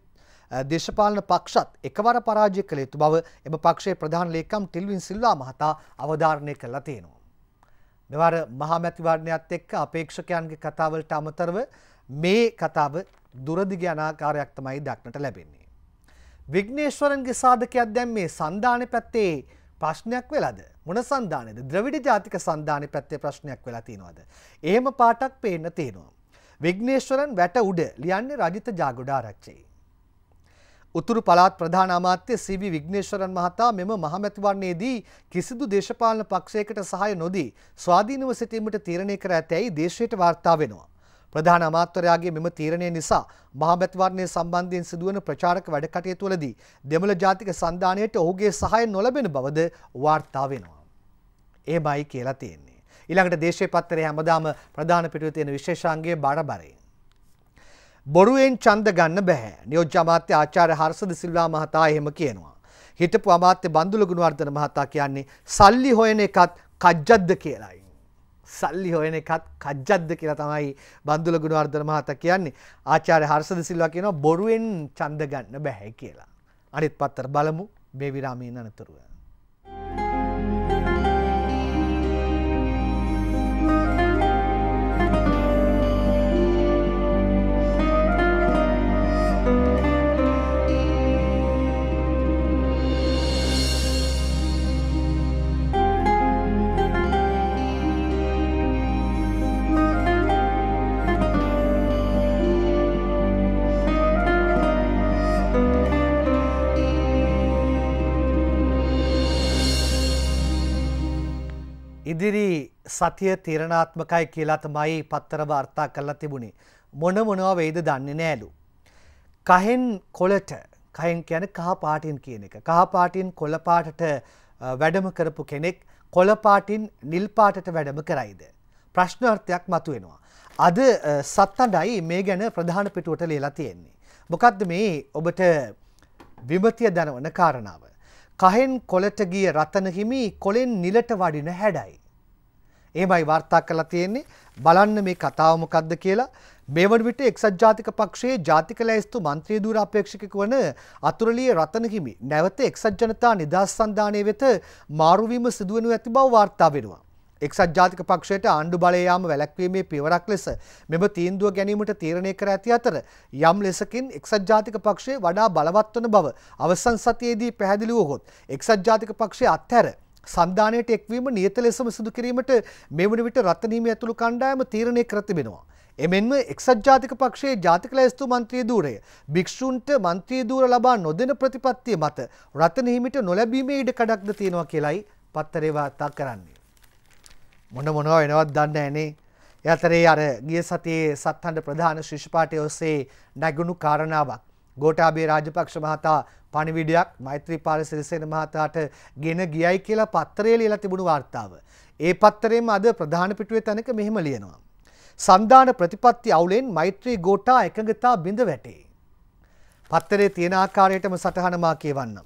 දේශපාලන පක්ෂත් එකවර පරාජය කළ යුතු බව එම පක්ෂයේ ප්‍රධාන ලේකම් ටිල්වින් සිල්වා මහතා අවධාරණය කළා තියෙනවා. මෙවර මහාමැතිවරණයත් එක්ක අපේක්ෂකයන්ගේ කතාවලට අමතරව මේ කතාව දුරදිග යනාකාරයක් තමයි දක්නට ලැබෙන්නේ. විග්නේශ්වරන්ගේ සාධකයක් දැන් මේ සන්ධානය පැත්තේ ප්‍රශ්නයක් වෙලාද මොන සන්ධානයද ද්‍රවිඩ ජාතික සන්ධානය පැත්තේ ප්‍රශ්නයක් වෙලා තියෙනවද. එහෙම පාටක් පේන්න තියෙනවා. විග්නේශ්වරන් වැට උඩ ලියන්නේ රජිත ජාගොඩාරච්චේ. උතුරු පළාත් ප්‍රධාන අමාත්‍ය සීවි විග්නේශ්වරන් මහතා මෙම මහමැතිවරණයේදී කිසිදු දේශපාලන පක්ෂයකට සහාය නොදී ස්වාධීනව සිටීමට තීරණය කර ඇතැයි දේශයට වාර්තා වෙනවා. ප්‍රධාන අමාත්‍යවරයාගේ මෙම තීරණය නිසා මහමැතිවරණය සම්බන්ධයෙන් සිදුවන ප්‍රචාරක වැඩකටයුතුවලදී දෙමළ ජාතික සන්ධානයට ඔහුගේ සහාය නොලැබෙන බවද වාර්තා වෙනවා. එහෙමයි කියලා තියෙන්නේ. ඊළඟට දේශයේ පත්තරේ හැමදාම ප්‍රධාන පිටුවේ තියෙන විශේෂාංගයේ බාරබරේ බොරුවෙන් ඡන්ද ගන්න බෑ. නියෝජ්‍ය අමාත්‍ය ආචාර්ය හර්ෂද සිල්වා මහතා එහෙම කියනවා. හිටපු අමාත්‍ය බන්දුල ගුණවර්ධන මහතා කියන්නේ සල්ලි හොයන එකත් කජ්ජද්ද කියලායි. සල්ලි හොයන එකත් කජ්ජද්ද කියලා තමයි බන්දුල ගුණවර්ධන මහතා කියන්නේ. ආචාර්ය හර්ෂද සිල්වා කියනවා බොරුවෙන් ඡන්ද ගන්න බෑ කියලා. අනිත් පත්තර බලමු මේ විරාමයේ අනතුරුව. සතිය තීරණාත්මකයි කියලා තමයි පත්තර වාර්තා කරලා තිබුණේ. මොන මොනවා වෙයිද දන්නේ නෑලු. කහෙන් කොලට කයින් කියන කහ පාටින් කියන එක. කහ පාටින් කොළ පාටට වැඩම කරපු කෙනෙක් කොළ පාටින් නිල් පාටට වැඩම කරයිද. ප්‍රශ්නාර්ථයක් මතුවෙනවා. අද සත්තඩයි මේ ගැන ප්‍රධාන පිටුවට ලියලා තියෙන්නේ. මොකද්ද මේ ඔබට විමතිය දනවන කාරණාව. කහෙන් කොලට ගිය රතන හිමි කොලෙන් නිලට වඩින හැඩයි. එහෙමයි වාර්තා කරලා තියෙන්නේ බලන්න මේ කතාව මොකක්ද කියලා මේ වන විට එක්සත් ජාතික පක්ෂයේ ජාතික ලැයිස්තු මන්ත්‍රී ධූර අපේක්ෂකෙකු වන අතුරලිය රතන හිමි නැවත එක්සත් ජනතා නිදහස් සන්ධානය වෙත මාරුවීම සිදුවනු ඇති බව වාර්තා වෙනවා. එක්සත් ජාතික පක්ෂයට ආණ්ඩු බලය යාම වැළැක්වීමේ පියවරක් ලෙස මෙම තීන්දුව ගැනීමට තීරණය කර ඇති අතර යම් ලෙසකින් එක්සත් ජාතික පක්ෂය වඩා බලවත් වන බව අවසන් සතියේදී පැහැදිලි වුවහොත් එක්සත් ජාතික පක්ෂය අත්හැර සන්ධානයට එක්වීම නියත ලෙසම සිදු කිරීමට මෙවන විට රත්නීම ඇතුළු කණ්ඩායම තීරණය කර තිබෙනවා. එමෙන්ම එක්සත් ජාතික පක්ෂයේ ජාතික ලැයිස්තු මන්ත්‍රී ධූරය භික්ෂූන්ට මන්ත්‍රී ධූර ලබා නොදෙන ප්‍රතිපත්තිය මත රත්නහිමිට නොලැබීමේ ඉඩ කඩක්ද තියෙනවා කියලයි පත්තරේ වාර්තා කරන්නේ. මොන මොනවා වෙනවත් දන්න ඇනේ. යතරේ අර ගිය සතියේ සත්හඬ ප්‍රධාන ශිෂ්‍යපාඨය ඔස්සේ නැගුණු කාරණාවක්. ගෝඨාභය රාජපක්ෂ මහතා පණිවිඩයක් මෛත්‍රීපාල සිරිසේන මහතාට ගෙන ගියයි කියලා පත්තරේ ලියලා තිබුණු වාර්තාව. ඒ පත්තරේම අද ප්‍රධාන පිටුවේ තැනක මෙහෙම ලියනවා. සන්දාන ප්‍රතිපත්ති අවුලෙන් මෛත්‍රී ගෝඨා එකඟතා බිඳ වැටේ. පත්තරේ තියෙන ආකාරයටම සටහනමා කියවන්නම්.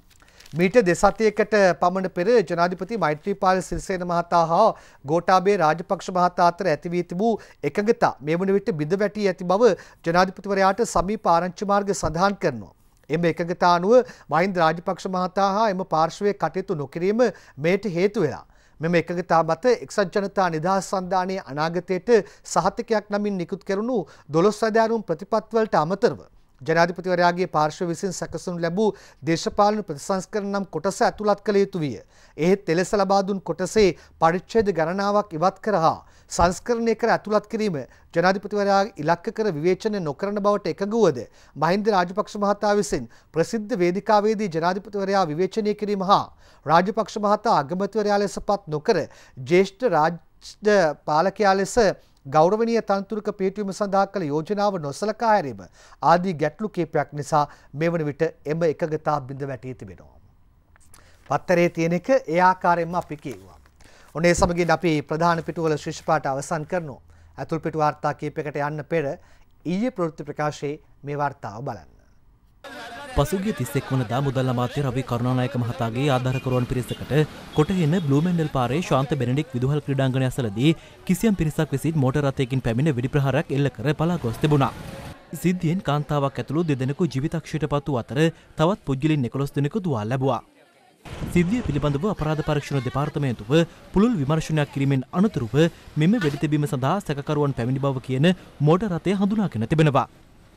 මීට දෙසතියකට පමණ පෙර ජනාධිපති මෛත්‍රීපාල සිරිසේන මහතා හා ගෝඨාභය රාජපක්ෂ මහතා අතර ඇති වී තිබූ එකඟතා මේ වන විට බිඳ වැටී ඇති බව ජනාධිපතිවරයාට සමීප ආරංචි මාර්ග සඳහන් කරනවා. එම එකඟතා අනුව මහින්ද රාජපක්ෂ මහතා හා එම පාර්ශවයේ කටයුතු නොකිරීම මෙයට හේතු වෙලා. මෙම එකගතා මත එක්සත් ජනතා නිදහස් සන්ධානයේ අනාගතයට සහතිකයක් නමින් නිකුත් කෙරුණු දොළොස් අධාරුම් ප්‍රතිපත්වලට අමතරව ජනාධිපතිවරයාගේ පාර්ශ්ව විසින් සැකසුම් ලැබූ දේශපාලන ප්‍රතිසංස්කරණ නම් කොටස ඇතුළත් කළ යුතු විය. එහෙත් එලෙස ලබා දුන් කොටසේ පරිච්ඡේද ගණනාවක් ඉවත් කරහා සංස්කරණය කර ඇතුළත් කිරීම ජනාධිපතිවරයා ඉලක්ක කර විවේචනය නොකරන බවට එකඟ වුවද මහින්ද රාජපක්ෂ මහතා විසින් ප්‍රසිද්ධ වේදිකාවේදී ජනාධිපතිවරයා විවේචනය කිරීම හා රාජපක්ෂ මහතා අගමැතිවරයා ලෙසපත් නොකර ජ්‍යෙෂ්ඨ රාජ්‍ය පාලකයා ලෙස ගෞරවනීය තනතුරක පිටවීම සඳහා කළ යෝජනාව නොසලකා හැරීම ආදී ගැටලු කීපයක් නිසා මෙවන විට එම එකගතා බිඳ වැටී තිබෙනවා. පත්තරේ තියෙන එක ඒ ආකාරයෙන්ම අපි කියුවා. ඔනේ සමගින් අපි ප්‍රධාන පිටුවල ශිෂ්‍ය පාඨ අවසන් කරනවා. අතුල් පිටු වාර්තා කීපයකට යන්න පෙර ඊයේ ප්‍රවෘත්ති ප්‍රකාශයේ මේ වාර්තාව බලන්න. පසුගිය 31 වනදා මුදල් අමාත්‍ය රවි කරුණානායක මහතාගේ ආධාරකරුවන් පිරිසකට කොටහෙන බ්ලූමෙන්ඩල් පාරේ ශාන්ත බෙනඩික් විදුහල් ක්‍රීඩාංගණය ඇසලදී කිසියම් පිරිසක් විසින් මෝටර් රථයකින් පැමිණ වෙඩි ප්‍රහාරයක් එල්ල කර පලා ගොස් තිබුණා. සිද්ධියෙන් කාන්තාවක් ඇතුළු දෙදෙනෙකු ජීවිතක්ෂයට පත් වූ අතර තවත් පුද්ගලින් 11 දෙනෙකු තුවාල ලැබුවා. සිද්ධිය පිළිබඳව අපරාධ පරීක්ෂණ දෙපාර්තමේන්තුව පුළුල් විමර්ශනයක් කිරීමෙන් අනතුරුව මෙම වෙඩිතැබීම සඳහා සැකකරුවන් පැමිණි බව කියන මෝටර් රථය හඳුනාගෙන තිබෙනවා.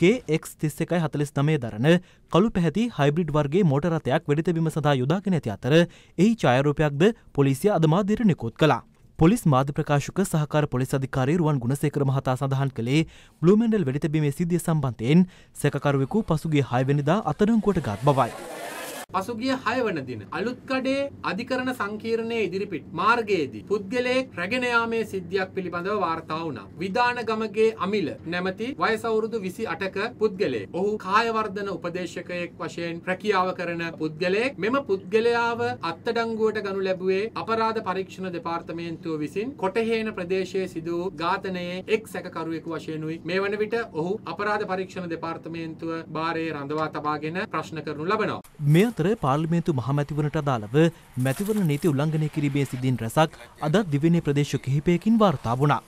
KX31 49 දරන කළු පැහැති හයිබ්‍රිඩ් වර්ගේ මෝටරතයක් වෙඩිතැබීම සඳහා යොදාගෙන ඇති අතර එහි ඡායරූපයක්ද පොලිසිය අද මාධ්‍යයට නිකුත් කළා. පොලිස් මාධ්‍ය ප්‍රකාශක සහකාර පොලිස් අධිකාරී රුවන් ගුණසේකර මහතා සඳහන් කළේ බ්ලූමෙන්ඩල් වෙඩිතැබීමේ සිද්ධිය සම්බන්ධයෙන් සැකකරුවෙකු පසුගිය 6 වෙනිදා අත්අඩංගුවට ගත් බවයි. පසුගිය 6 වන දින අලුත් කඩේ අධිකරණ සංකීර්ණයේ ඉදිරිපිට මාර්ගයේදී පුද්ගලයෙක් රැගෙන යාමේ සිද්ධියක් පිළිබඳව වාර්තා වුණා. විදානගමගේ අමිල නැමැති වයස අවුරුදු 28ක පුද්ගලයෙක්. ඔහු කායවර්ධන උපදේශකයෙක් වශයෙන් රැකියාව කරන පුද්ගලයෙක්. මෙම පුද්ගලයාව අත්අඩංගුවට ගනු ලැබුවේ අපරාධ පරීක්ෂණ දෙපාර්තමේන්තුව විසින් කොටහේන ප්‍රදේශයේ සිදු වූ ඝාතනයේ එක් සැකකරුවෙකු වශයෙන්ුයි. මේ වන විට ඔහු අපරාධ පරීක්ෂණ දෙපාර්තමේන්තුව බාරයේ රඳවා තබාගෙන ප්‍රශ්න කරනු ලබනවා. මෙය අතර පාර්ලිමේන්තු මහමැතිවරණට අදාළව මැතිවරණ නීති උල්ලංඝනය කිරීමේ සිදුවීම් රැසක් අදත් දිවයිනේ ප්‍රදේශ කිහිපයකින් වාර්තා වුණා.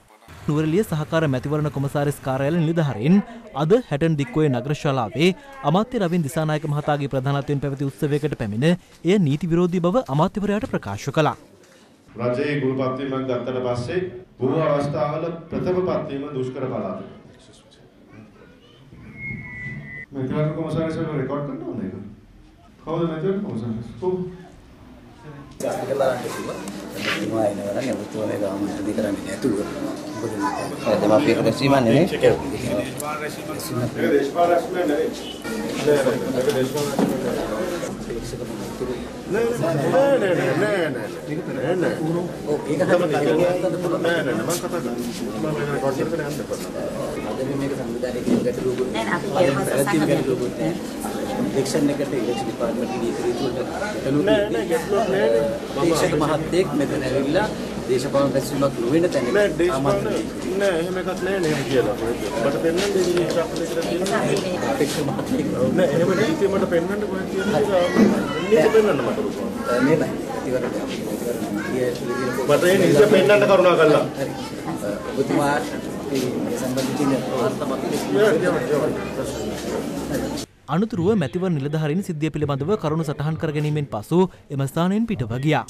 නුවරඑළිය සහකාර මැතිවරණ කොමසාරිස් කාර්යාලය නිලධාරීන් අද හැටන් දික්කෝයේ නගර ශාලාවේ අමාත්‍ය රවින් දිසානායක මහතාගේ ප්‍රධානත්වයෙන් පැවති උත්සවයකට පැමිණ එය නීති විරෝධී බව අමාත්‍යවරයාට ප්‍රකාශ කළා. රජයේ ගුරුපත්වීමක් ගත්තට පස්සේ බොහෝ අවස්ථාවල ප්‍රථම පත්වීම දුෂ්කර පළාතක. මැතිවරණ කොමසාරිස්වරු රෙකෝඩ් කරන්න ඕනේ ඒක. Kalau di ini, ඉලෙක්ෂන් එකට ඉලෙක්ෂන් ඩිපාර්ට්මන්ට් එකේ ඉතිරි වලට නෑ නෑ ගැටලුවක් නෑනේ දේශක මහත්තයෙක් මෙතන ඇවිල්ලා දේශපාලන රැස්වීමක් නොවන තැන නෑ දේශපාලන නෑ එහෙම එකක් නෑ නේද කියලා මට පෙන්වන්න දෙන්නේ ඉලෙක්ෂන් එකට තියෙනවා අපේක්ෂක මහත්තයෙක් නෑ එහෙම නීතිය මට පෙන්වන්න කොහෙද තියෙනවා නීතිය පෙන්වන්න මට පුළුවන් නේද ඉවරද මට ඒ නීතිය පෙන්වන්න කරුණා කළා ඔබතුමා ඒ සම්බන්ධ තියෙන වාර්තා මත අනතුරුව මැතිව නිලධහරින් සිද්ධිය පිළිබඳව කරුණු සටහන් කරගැනීමෙන් පසු එම ස්ථානයෙන් පිටව ගියා.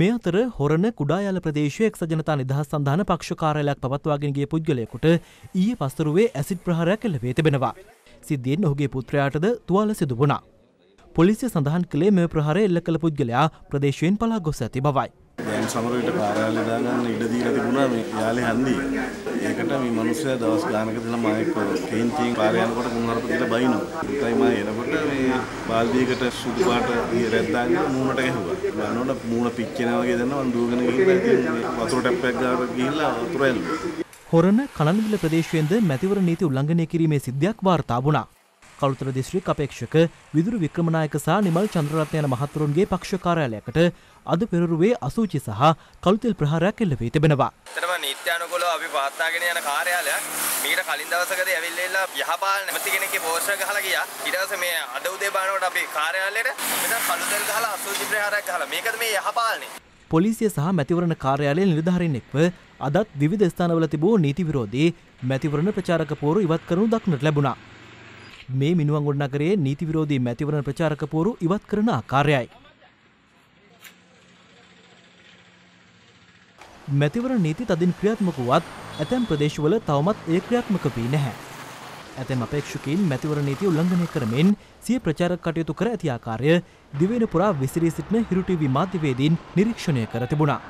මේ අතර හොරන කුඩායාල ප්‍රදේශය එක් සජනතා නිදහස් සඳහන පක්ෂකාරලයක් පවත්වාගෙනගේ පුද්ගලයකුට ඊය පස්තරුවේ ඇසිට් ප්‍රහරයක් එල්ලවේ තිබෙනවා. සිද්ධියෙන් ඔහුගේ පුත්‍රයාටද තුවාල සිදුවුණා. පොලිසිය සඳහන් කළේ මෙ ප්‍රහර එල්ල කළ පුද්ගලයා ප්‍රදේශයෙන් පලා ගොස් ඇති බවයි. දැන් සමරවිට කාර්යාලය දාගන්න ඉඩ දීලා තිබුණා මේ යාලේ හන්දියේ. ඒකට මේ මිනිස්සයා දවස් ගානක දෙන මායක කේන්තියෙන් කාර්යාලයකට මුණහරප කියලා බයිනවා. ඒකයි මම එනකොට මේ බාල්දියකට සුදු පාට රැද්දාගෙන මූණට ගැහුවා. බලනකොට මූණ පිච්චෙනවා වගේ දැනෙනවා මම දුවගෙන ගිහින් වතුර ටැප් එකක් ගාවට ගිහිල්ලා වතුර ඇල්ලුවා. හොරණ කණන්විල ප්‍රදේශයෙන්ද මැතිවර නීති උල්ලංඝනය කිරීමේ සිද්ධියක් වාර්තා වුණා. කළුතර දිස්ත්‍රික් අපේක්ෂක විදුරු වික්‍රමනායක සහ නිමල් චන්ද්‍රරත්න යන මහතුරුන්ගේ පක්ෂ කාර්යාලයකට අද පෙරරුවේ අසූචි සහ කළුතෙල් ප්‍රහාරයක් එල්ල වී තිබෙනවා. එතනම නීත්‍යානුකූලව අපි පවත්වාගෙන යන කාර්යාලයක් මීට කලින් දවසකදී ඇවිල්ලා යහපාල නැමති කෙනෙක්ගේ පෝස්ටර් ගහලා ගියා. ඊට පස්සේ මේ අද උදේ බලනකොට අපි කාර්යාලයට මෙතන කළුතෙල් ගහලා අසූචි ප්‍රහාරයක් ගහලා මේකද මේ යහපාලනේ. පොලිසිය සහ මැතිවරණ කාර්යාලය නිලධාරීන් එක්ව අදත් විවිධ ස්ථානවල තිබූ නීති විරෝධී මැතිවරණ ප්‍රචාරක පෝරු ඉවත් කරනු දක්නට ලැබුණා. මේ මිනුවන්ගොඩ නගරයේ නීති විරෝධී මැතිවරණ ප්‍රචාරක පෝරු ඉවත් කරන ආකාරයයි. මැතිවර නීති තදින් ක්‍රියාත්මක වුවත් ඇතැම් ප්‍රදේශවල තවමත් ඒ ක්‍රියාත්මක වී නැහැ. ඇතැම් අපේක්ෂකින් මැතිවර නීති උල්ලංඝනය කරමින් සිය ප්‍රචාරක කටයුතු කර ඇති ආකාරය දිවයින පුරා විසිරී සිටින හිරුටිවී මාධ්‍යවේදීන් නිරීක්ෂණය කර තිබුණා.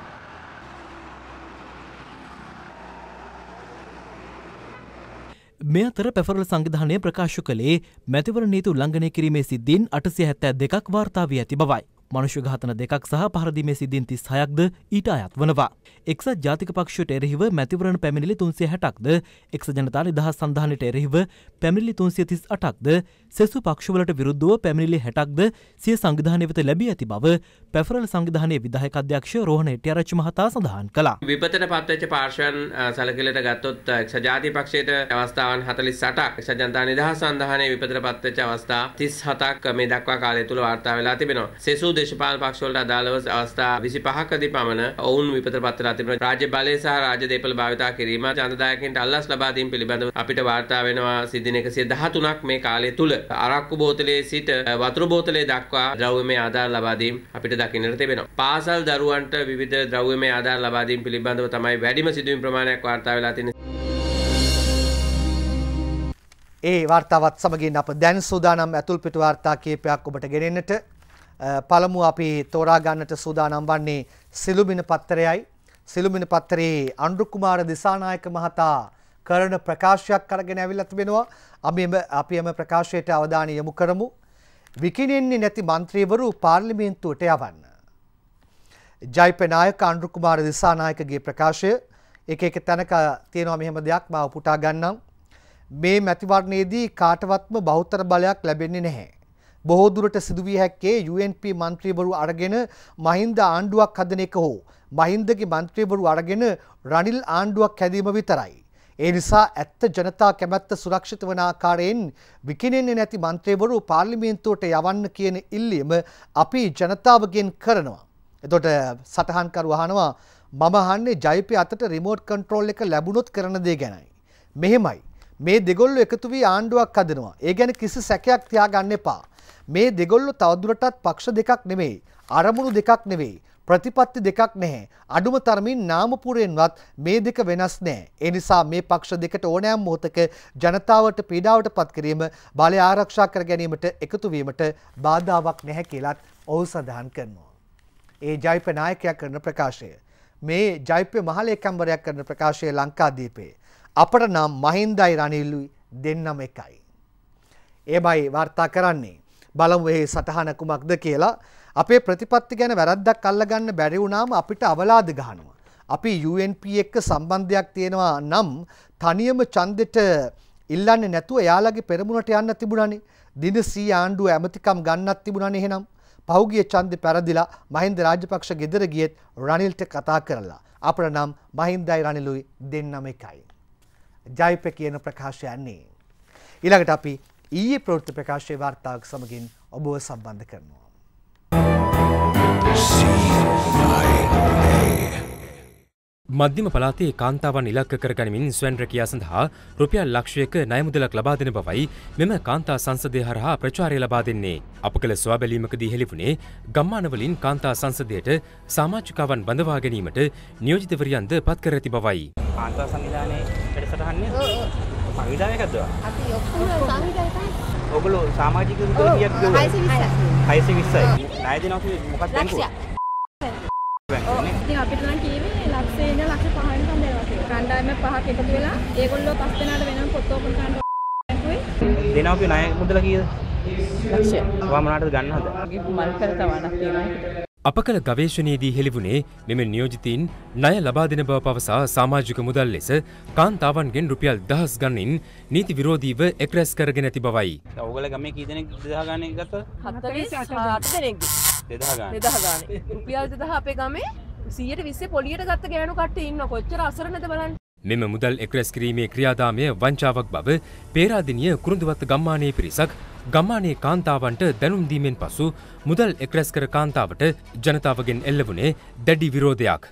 මේ අතර පැෆරල සංවිධානය ප්‍රකාශ කළේ මැතිවර නීති උල්ලංඝනය කිරීමේ සිද්ධීන් අටසිය හැත්තෑ දෙකක් වාර්තා වී ඇති බවයි. මනුෂ්‍ය ඝාතන දෙකක් සහ පහරදීමේ සිද්ධීන් 36ක්ද ඊට අයත් වනවා. එක්සත් ජාතික පක්ෂයට එරෙහිව මැතිවරණ පැමිණිලි 360ක්ද, එක්සත් ජනතා නිදහස් සන්ධානයට එරෙහිව පැමිණිලි 338ක්ද, සෙසු පක්ෂවලට විරුද්ධව පැමිණිලි 60ක්ද සිය සංවිධානය වෙත ලැබී ඇති බව පැෆරල් සංවිධානයේ විධායක අධ්‍යක්ෂ රෝහණ එටිආරච්චි මහතා සඳහන් කළා. විපතට පත්වෙච්ච පාර්ශ්වයන් සැලකිල්ලට ගත්තොත් එක්සත් ජාතික පක්ෂයට අවස්ථාවන් 48ක්, එක්සත් ජනතා නිදහස් සන්ධානයේ විපතට පත්වෙච්ච අවස්ථා 37ක් මේ දක්වා කාලය තුල වාර්තා වෙලා තිබෙනවා. සෙසු දේශපාලන පක්ෂවලට අදාළව අවස්ථා 25කදී පමණ ඔවුන් විපත පත්වලා තිබෙන රාජ්‍ය බලය සහ රාජ්‍ය දේපල භාවිතා කිරීම ඡන්දදායකින්ට අල්ලාස් ලබා දීම පිළිබඳව අපිට වාර්තා වෙනවා සිදින 113ක් මේ කාලය තුල අරක්කු බෝතලයේ සිට වතුර බෝතලය දක්වා ද්‍රව්‍යමය ආධාර ලබා දීම අපිට දකින්නට තිබෙනවා. පාසල් දරුවන්ට විවිධ ද්‍රව්‍යමය ආධාර ලබා දීම පිළිබඳව තමයි වැඩිම සිදුවීම් ප්‍රමාණයක් වාර්තා වෙලා තියෙන්නේ. ඒ වාර්තාවත් සමගින් අප දැන් සූදානම් ඇතුල්පිට වාර්තා කීපයක් ඔබට ගෙනෙන්නට පළමු අපි තෝරා ගන්නට සූදානම් වන්නේ සිළුමින පත්‍රයයි. සිළුමින පත්‍රයේ අනුරු කුමාර දිසානායක මහතා කරන ප්‍රකාශයක් අරගෙන ඇවිල්ලා තිබෙනවා. අපි අපි එම ප්‍රකාශයට අවධානය යොමු කරමු. විකිණෙන්නේ නැති മന്ത്രിවරු පාර්ලිමේන්තුවට යවන්න. ජයිපනායක අනුරු කුමාර දිසානායකගේ ප්‍රකාශය එක එක තැනක තියෙනවා මෙහෙම දෙයක් මාව පුටා ගන්නම්. මේ මැතිවරණයේදී කාටවත්ම බහුතර බලයක් ලැබෙන්නේ නැහැ. බොහෝ දුරට සිදුවිය හැක්කේ UNP මන්ත්‍රීවරු අරගෙන මහින්ද ආණ්ඩුවක් හදන එක හෝ මහින්දගේ මන්ත්‍රීවරු අරගෙන රනිල් ආණ්ඩුවක් හැදීම විතරයි. ඒ නිසා ඇත්ත ජනතා කැමැත්ත සුරක්ෂිත වන ආකාරයෙන් විකිණෙන්නේ නැති මන්ත්‍රීවරු පාර්ලිමේන්තුවට යවන්න කියන ඉල්ලීම අපි ජනතාවගෙන් කරනවා. එතකොට සටහන්කරු අහනවා මම අහන්නේ ජයිපේ අතට රිමෝට් කන්ට්‍රෝල් එක ලැබුණොත් කරන දේ ගැනයි. මෙහෙමයි. මේ දෙගොල්ලෝ එකතු වී ආණ්ඩුවක් හදනවා. ඒ ගැන කිසි සැකයක් තියාගන්න එපා. මේ දෙගොල්ලෝ තවදුරටත් පක්ෂ දෙකක් නෙමෙයි අරමුණු දෙකක් නෙවෙයි ප්‍රතිපත්ති දෙකක් නැහැ අඩුම තරමින් නාමපුරෙන්වත් මේ දෙක වෙනස් නැහැ ඒ නිසා මේ පක්ෂ දෙකට ඕනෑම මොහොතක ජනතාවට පීඩාවට පත් කිරීම බලය ආරක්ෂා කර ගැනීමට එකතු වීමට බාධාවක් නැහැ කියලත් ඔහු සඳහන් කරනවා ඒ ජෛප නායකයා කරන ප්‍රකාශය මේ ජෛප්‍ය මහලේකම්වරයා කරන ප්‍රකාශය ලංකාදීපේ අපට නම් මහින්දයි රනිල්ලුයි දෙන්නම එකයි එමයි වාර්තා කරන්නේ බලමු එහි සටහන කුමක්ද කියලා. අපේ ප්‍රතිපත්ති ගැන වැරද්දක් අල්ලගන්න බැරි වුණාම අපිට අවලාද ගහනවා. අපි UNP එක්ක සම්බන්ධයක් තියෙනවා නම් තනියම ඡන්දෙට ඉල්ලන්නේ නැතුව එයාලගේ පෙරමුණට යන්න තිබුණානේ. දින 100 ආණ්ඩුව ඇමතිකම් ගන්නත් තිබුණානේ එහෙනම්. පහුගිය ඡන්දෙ පැරදිලා මහින්ද රාජපක්ෂ ගෙදර ගියෙත් රනිල්ට කතා කරලා. අපට නම් මහින්දයි රනිලුයි දෙන්නම එකයි. ජයිප කියන ප්‍රකාශයන්නේ. ඊළඟට අපි ඊයේ ප්‍රවෘත්ති ප්‍රකාශයේ වාර්තාවක සමගින් ඔබව සම්බන්ධ කරනවා. මධ්‍යම පලාතේ කාන්තාවන් ඉලක්ක කරගනිමින් ස්වැන් රැකියා සඳහා රුපියල් ලක්ෂයක ණයමුදලක් ලබා දෙන බවයි මෙම කාන්තා සංසදය හරහා ප්‍රචාරය ලබා දෙන්නේ. අප කළ සොයාබැලීමකදී හෙළිවුණේ ගම්මානවලින් කාන්තා සංසදයට සාමාජිකාවන් බඳවා ගැනීමට නියෝජිතවරියන්ද පත් කර ඇති බවයි. කාන්තා සංවිධානයේ වැඩසටහන්නේ සංවිධායකත්වවා. අපි ඔක්කොම සංවිධායක ඔගොල්ලෝ සමාජික විරුද්ධව කීයක් ගිහුවා 620 620යි ණය දෙනවා කියන්නේ මොකක්ද බැංකුව ඉතින් අපිට නම් කීවේ ලක්ෂේ ඉඳලා ලක්ෂ 5න් කන්දේවා කියලා. කණ්ඩායම පහක් එකතු වෙලා ඒගොල්ලෝ පස් දෙනාට වෙනම පොත් ඕපන් කරන්න බැංකුවේ දෙනවා කියන ණය මුදල කීයද? ලක්ෂය. ඔයා මොනවටද ගන්නවද? මල් පෙර තවණක් තියෙනවා. අප කළ ගවේශනයේදී හෙළිවුණේ මෙම නියෝජිතීන් ණය ලබාදෙන බව පවසා සාමාජික මුදල් ලෙස කාන්තාවන්ගෙන් රුපියල් දහස් ගණනින් නීති විරෝධීව එක්රැස් කරගෙන ඇති බවයි. ඔයගොල්ලෝ ගමේ කී දෙනෙක් 2000 ගණන් ගත්තද? 48 දෙනෙක්. 2000 ගණන්. 2000 ගණන්. රුපියල් 2000 අපේ ගමේ 120 පොලියට ගත්ත ගෑනු කට්ටිය ඉන්න කොච්චර අසරණද බලන්න. මෙම මුදල් එක්රැස් කිරීමේ ක්‍රියාදාමය වංචාවක් බව පේරාදෙණිය කුරුඳුවත්ත ගම්මානයේ පිරිසක් ගම්මානයේ කාන්තාවන්ට දැනුම්දීමෙන් පසු මුදල් එක්රැස් කර කාන්තාවට ජනතාවගෙන් එල්ල වුණේ දැඩි විරෝධයක්.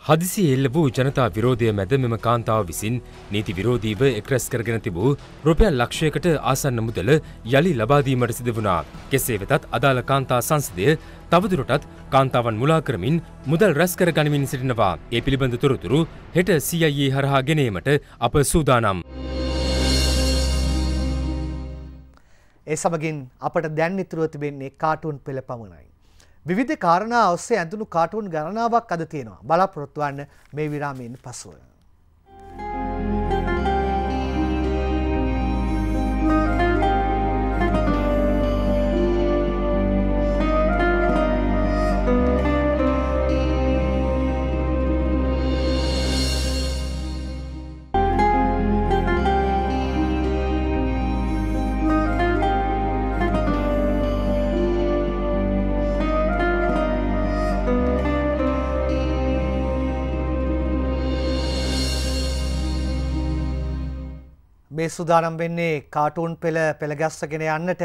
හදිසි එල්ල වූ ජනතා විරෝධය මැද මෙම කාන්තාව විසින් නීති විරෝධීව එක්රැස් කරගෙන තිබූ රුපියල් ලක්ෂයකට ආසන්න මුදල යළි ලබාදීමට සිද වුණා. කෙසේ වෙතත් අදාළ කාන්තා සංසදය තවදුරටත් කාන්තාවන් මුලා කරමින් මුදල් රැස් කර ගනිමින් සිටිනවා. ඒ පිළිබඳ තොරතුරු හෙට CIA හරහා ගෙනීමට අප සූදානම්. ඒ සමගින් අපට දැන් ඉතුරුව තිබෙන්නේ කාටුන් පෙළ පමණයි. විවිධ කාරණා ඔස්සේ ඇඳුණු කාටුන් ගණනාවක් අද තියෙනවා. බලාපොරොත්තු වෙන්න මේ විරාමයෙන් පසුව. මේ සුදානම් වෙන්නේ කාටූන් පෙළ පෙළගැස්සගෙන යන්නට.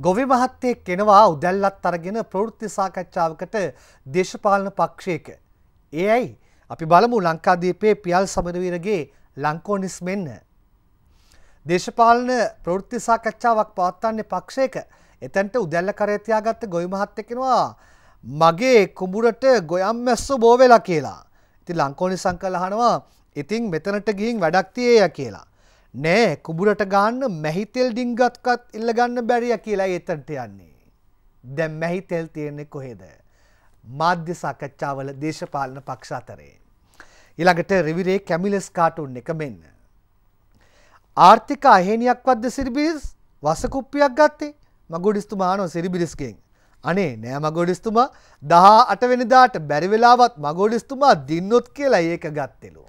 ගොවි මහත්තේ කෙනවා උදැල්ලත් අරගෙන ප්‍රෘත්ති සාකච්ඡාවකට දේශපාලන පක්ෂයක. ඒ ඇයි අපි බලමු ලංකාදීපේ පියල් සමරවීරගේ ලංකෝනිස් මෙන්න. දේශපාලන ප්‍රෘත්ති සාකච්ඡාවක් පවත්වන්නේ පක්ෂයක එතැන්ට උදැල්ල කරේතියාගත්ත ගොවි මහත්තකෙනවා මගේ කුඹුරට ගොයම් මැස්සු බෝවෙලා කියලා. ඉති ලංකෝනි සංකලහනවා ඉතිං මෙතනට ගිහින් වැඩක්තියය කියලා. නෑ කුඹුරට ගාන්න මැහිතෙල් ඩිංගත්කත් ඉල්ල ගන්න බැරිය කියලා එතනට යන්නේ. දැන් මැහිතෙල් තියෙන්නේ කොහෙද? මාධ්‍ය සාකච්ඡාවල දේශපාලන පක්ෂ අතරේ. ඊළඟට රිවිරේ කැමිලස් කාටුන් එක මෙන්න. ආර්ථික අහේනියක් වද්ද සිරිබිරිස් වසකුප්පියක් ගත්තේ මගොඩිස්තුමානෝ සිරිබිරිස්කෙන්. අනේ නෑ මගොඩිස්තුමා දහා අටවෙනිදාට බැරිවෙලාවත් මගොඩිස්තුමා දින්නොත් කියලා ඒක ගත්තෙලෝ.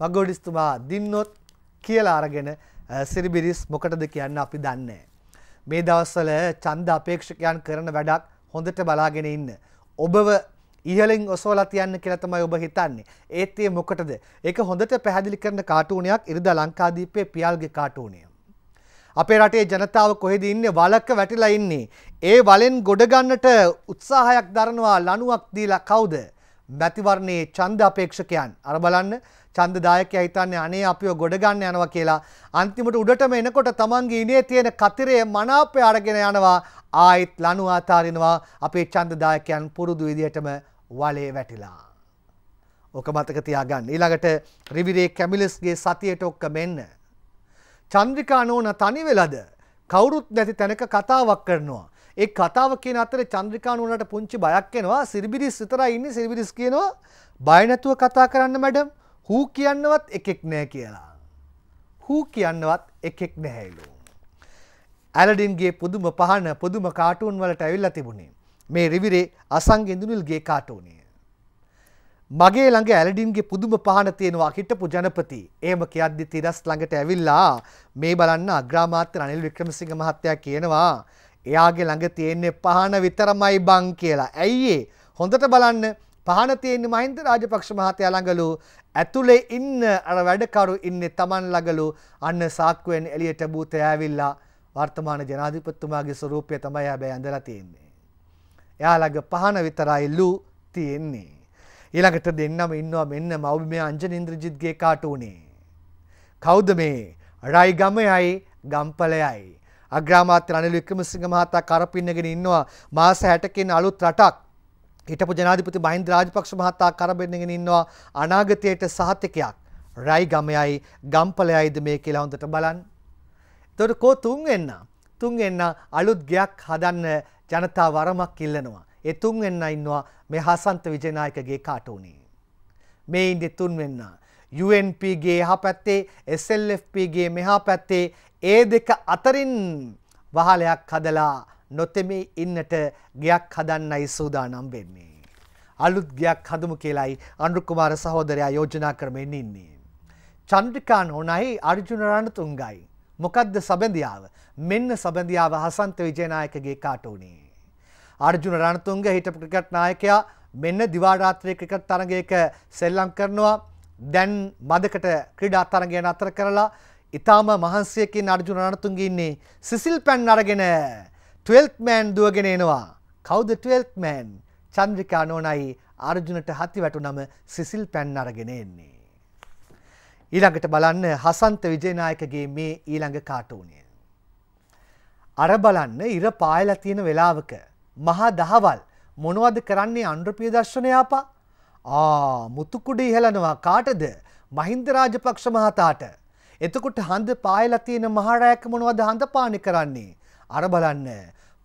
මගොඩිස්තුමා දින්නොත් කියලා අරගෙන සිරිබිරිස් මොකටද කියන්න අපි දන්නේ. මේ දවස්වල ඡන්ද අපේක්ෂකයන් කරන වැඩක් හොඳට බලාගෙන ඉන්න. ඔබව ඉහලින් ඔසෝලා තියන්න කියලා තමයි ඔබ හිතන්නේ. ඒත් ඒ මොකටද? ඒක හොඳට පැහැදිලි කරන කාටුණයක් ඉරිදා ලංකාදීපයේ පියල්ගේ කාටුණය. අපේ රටේ ජනතාව කොහෙද ඉන්නේ? වලක වැටිලා ඉන්නේ. ඒ වලෙන් ගොඩ ගන්නට උත්සාහයක් දරනවා ලණුවක් දීලා කවුද? මැතිවරණයේ ඡන්ද අපේක්ෂකයන්. අර බලන්න ඡන්දදායකයා හිතන්නේ අනේ අපිව ගොඩ ගන්න යනවා කියලා. අන්තිමට උඩටම එනකොට තමන්ගේ ඉනේ තියෙන කතිරේ මනාපය අරගෙන යනවා. ආයෙත් ලනු ආතාරිනවා. අපේ ඡන්දදායකයන් පුරුදු විදියටම වලේ වැටිලා. ඕක මතක තියාගන්න. ඊළඟට රිවිරේ කැමිලස්ගේ සතියට ඔක්ක මෙන්න. චන්ද්‍රිකා නෝන තනි වෙලද කවුරුත් නැති තැනක කතාවක් කරනවා. ඒ කතාව කියන අතරේ චන්ද්‍රිකා නෝනට පුංචි බයක් එනවා. සිරිබිරිස් විතරයි ඉන්නේ. සිරිබිරිස් කියනවා බය නැතුව කතා කරන්න මැඩම්. හූ කියන්නවත් එකෙක් නෑ කියලා. හූ කියන්නවත් එකෙක් නැහැයිලු. ඇලඩින්ගේ පුදුම පහන පුදුම කාටුන් වලට ඇවිල්ල තිබුණේ මේ රිවිරේ අසංගෙඳුනිල්ගේ කාටුනේ. මගේ ළඟ ඇලඩින්ගේ පුදුම පහන තියෙනවා හිටපු ජනපති ඒම කියද්දි තිරස් ළඟට ඇවිල්ලා මේ බලන්න අග්‍රාමාත්‍ය රනිල් වික්‍රමසිංහ මහත්තයා කියනවා එයාගේ ළඟ තියෙන්නේ පහන විතරමයි බං කියලා ඇයිඒ හොඳට බලන්න පහන තියෙන්නේ මහින්ද රාජපක්ෂ මහත්තයා ළඟලු ඇතුලේ ඉන්න අර වැඩකරු ඉන්නේ Taman ළඟලු අන්න සාක්කුවෙන් එළියට බූතය ඇවිල්ලා වර්තමාන ජනාධිපතිතුමාගේ ස්වරූපය තමයි හැබැයි ඇඳලා තියෙන්නේ. එයා ළඟ පහන විතරයි ලු තියෙන්නේ. ඊළඟට දෙන්නම ඉන්නවා මෙන්න මව් මේ අංජන ඉන්ද්‍රජිත්ගේ කාටුනේ. කවුද මේ? රයිගමයයි ගම්පලයයි. අග්‍රාමාත්‍ය රනිල් වික්‍රමසිංහ මහතා කරපින්නගෙන ඉන්නවා මාස 60කින් අලුත් රටක් හිටපු ජනාධිපති මහින්ද රාජපක්ෂ මහතා කරබෙන්නගෙන ඉන්නවා අනාගතයට සහතිකයක්. රයි ගමයයි ගම්පලයයිද මේ කියලා හොඳට බලන්න. එතකොට කෝ තුන් වෙන්න. තුන් වෙන්න අලුත් ගයක් හදන්න ජනතාව වරමක් ඉල්ලනවා. ඒ තුන් වෙන්න ඉන්නවා මේ හසන්ත විජේනායකගේ කාටුනේ. මේ ඉන්දි තුන් වෙන්න. UNPගේ එහා පැත්තේ SLFPගේ මෙහා පැත්තේ ඒ දෙක අතරින් වහලයක් හදලා නොතෙමී ඉන්නට ගයක් හදන්නයි සූදානම් වෙන්නේ. අලුත් ගයක් හදමු කියලයි අනුර කුමාර සහෝදරයා යෝජනා කරමින් ඉන්නේ. චන්ද්‍රිකා නොනයි අර්ජුන රණතුංගයි. මොකද්ද සබඳියාව? මෙන්න සබඳියාව හසන්ත විජේනායකගේ කාටුනේ. අර්ජුන රණතුංග හිටපු ක්‍රිකට් නායකයා මෙන්න දිවා රාත්‍රී ක්‍රිකට් තරගයක සෙල්ලම් කරනවා දැන් මදකට ක්‍රීඩා තරගය නතර කරලා ඊටාම මහන්සියකින් අර්ජුන රණතුංග ඉන්නේ සිසිල් පැන් අරගෙන ටෙල්ත් මෑන් දුවගෙන එනවා කෞද ටෙල්ත් මෑන් චන්ද්‍රිකා නෝනයි අර්ජුනට හති වැටුනම සිසිල් පැන් අරගෙන එන්නේ. ඊළඟට බලන්න හසන්ත විජයනායකගේ මේ ඊළඟ කාටූනය. අර බලන්න ඉර පායලා තියෙන වෙලාවක මහා දහවල් මොනවද කරන්නේ අන්ඩ්‍රපිය දර්ශනයාපා ආ මුතුකුඩ ඉහලනවා කාටද මහින්ද රාජපක්ෂ මහතාට එතකොට හඳ පායලා තියෙන මහරෑක මොනවද හඳ පානි කරන්නේ අර බලන්න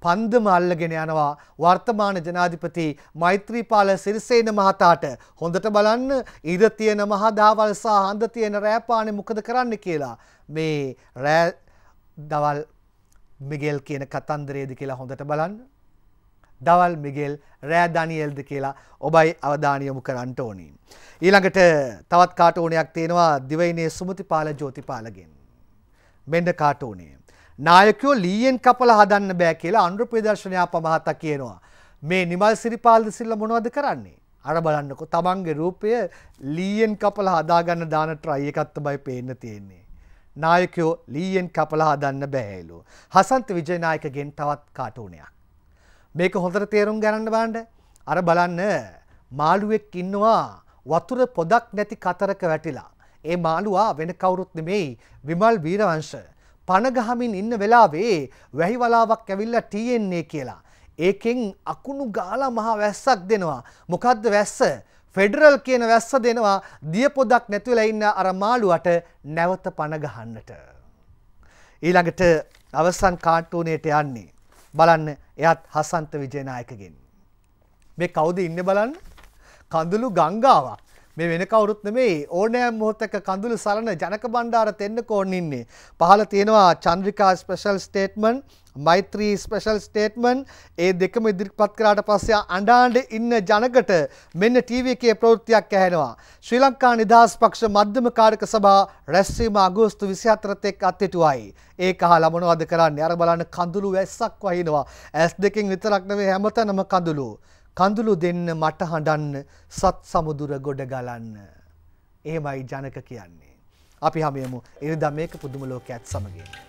පන්දම අල්ලගෙන යනවා වර්තමාන ජනාධිපති මෛත්‍රීපාල සිරිසේන මහතාට හොඳට බලන්න ඉර තියෙන මහා දහවල් සහ හඳ තියෙන රෑපානේ මොකද කරන්න කියලා මේ රෑ දවල් මිගෙල් කියන කතන්දරයේද කියලා හොඳට බලන්න දවල් මිගෙල් රෑ ඩැනියෙල්ද කියලා ඔබයි අවධානය යොමු කරන්න ඕනේ ඊළඟට තවත් කාටෝණයක් තියෙනවා දිවයිනේ සුමතිපාල ජෝතිපාලගෙන් මෙන්න කාටෝණේ නායකයෝ ලීයෙන් කපලා හදන්න බෑ කියලා අනුරූප ප්‍රදර්ශනයාප මහතා කියනවා. මේ නිමල් සිරිපාලද සිල්ල මොනවද කරන්නේ? අර බලන්නකො තමන්ගේ රූපය ලීයෙන් කපලා හදාගන්න දාන try එකක් තමයි පේන්න තියෙන්නේ. නායකයෝ ලීයෙන් කපලා හදන්න බෑලු. හසන්ත විජයනායකගෙන් තවත් කාටුනයක්. මේක හොඳට තේරුම් ගන්න බලන්න. අර බලන්න මාළුවෙක් ඉන්නවා වතුර පොදක් නැති කතරක වැටිලා. ඒ මාළුවා වෙන කවුරුත් නෙමෙයි විමල් වීරවංශ. පණගහමින් ඉන්න වෙලාවේ වැහිවලාවක් ඇවිල්ලා තියෙන්නේ කියලා. ඒකෙන් අකුණු ගාලා මහා වැස්සක් දෙනවා. මොකද්ද වැස්ස? ෆෙඩරල් කියන වැස්ස දෙනවා දියපොදක් නැතිවලා ඉන්න අර මාළුවට නැවත පණ ගහන්නට. ඊළඟට අවසන් කාටුනේට යන්නේ. බලන්න එයත් හසන්ත විජයනායකගෙන්. මේ කවුද ඉන්න බලන්න? කඳුළු ගංගාවක්. මේ වෙන කවුරුත් නෙමෙයි ඕනෑම මොහොතක කඳුළු සලන ජනක බණ්ඩාර තෙන්නකෝන් ඉන්නේ. පහළ තියෙනවා Chandrika special statement Maithri special statement ඒ දෙකම ඉදිරිපත් කරාට පස්සේ අඬාඬ ඉන්න ජනකට මෙන්න ටීවී එකේ ප්‍රවෘත්තියක් ඇහෙනවා. ශ්‍රී ලංකා නිදහස් පක්ෂ මධ්‍යම කාරක සභා රැස්වීම අගෝස්තු 24ත් එක්ක අත්හිටුවයි. ඒක අහලා මොනවද කරන්නේ? අර බලන්න කඳුළු වැස්සක් වහිනවා. S2කින් විතරක් නෙවෙයි හැමතැනම කඳුළු. කඳුළු දෙන්න මට හඬන්න සත් සමුදුර ගොඩ ගලන්න. එහෙමයි ජනක කියන්නේ. අපි හැමෝම ඉරිදා මේක පුදුම ලෝකයක් සමගින්.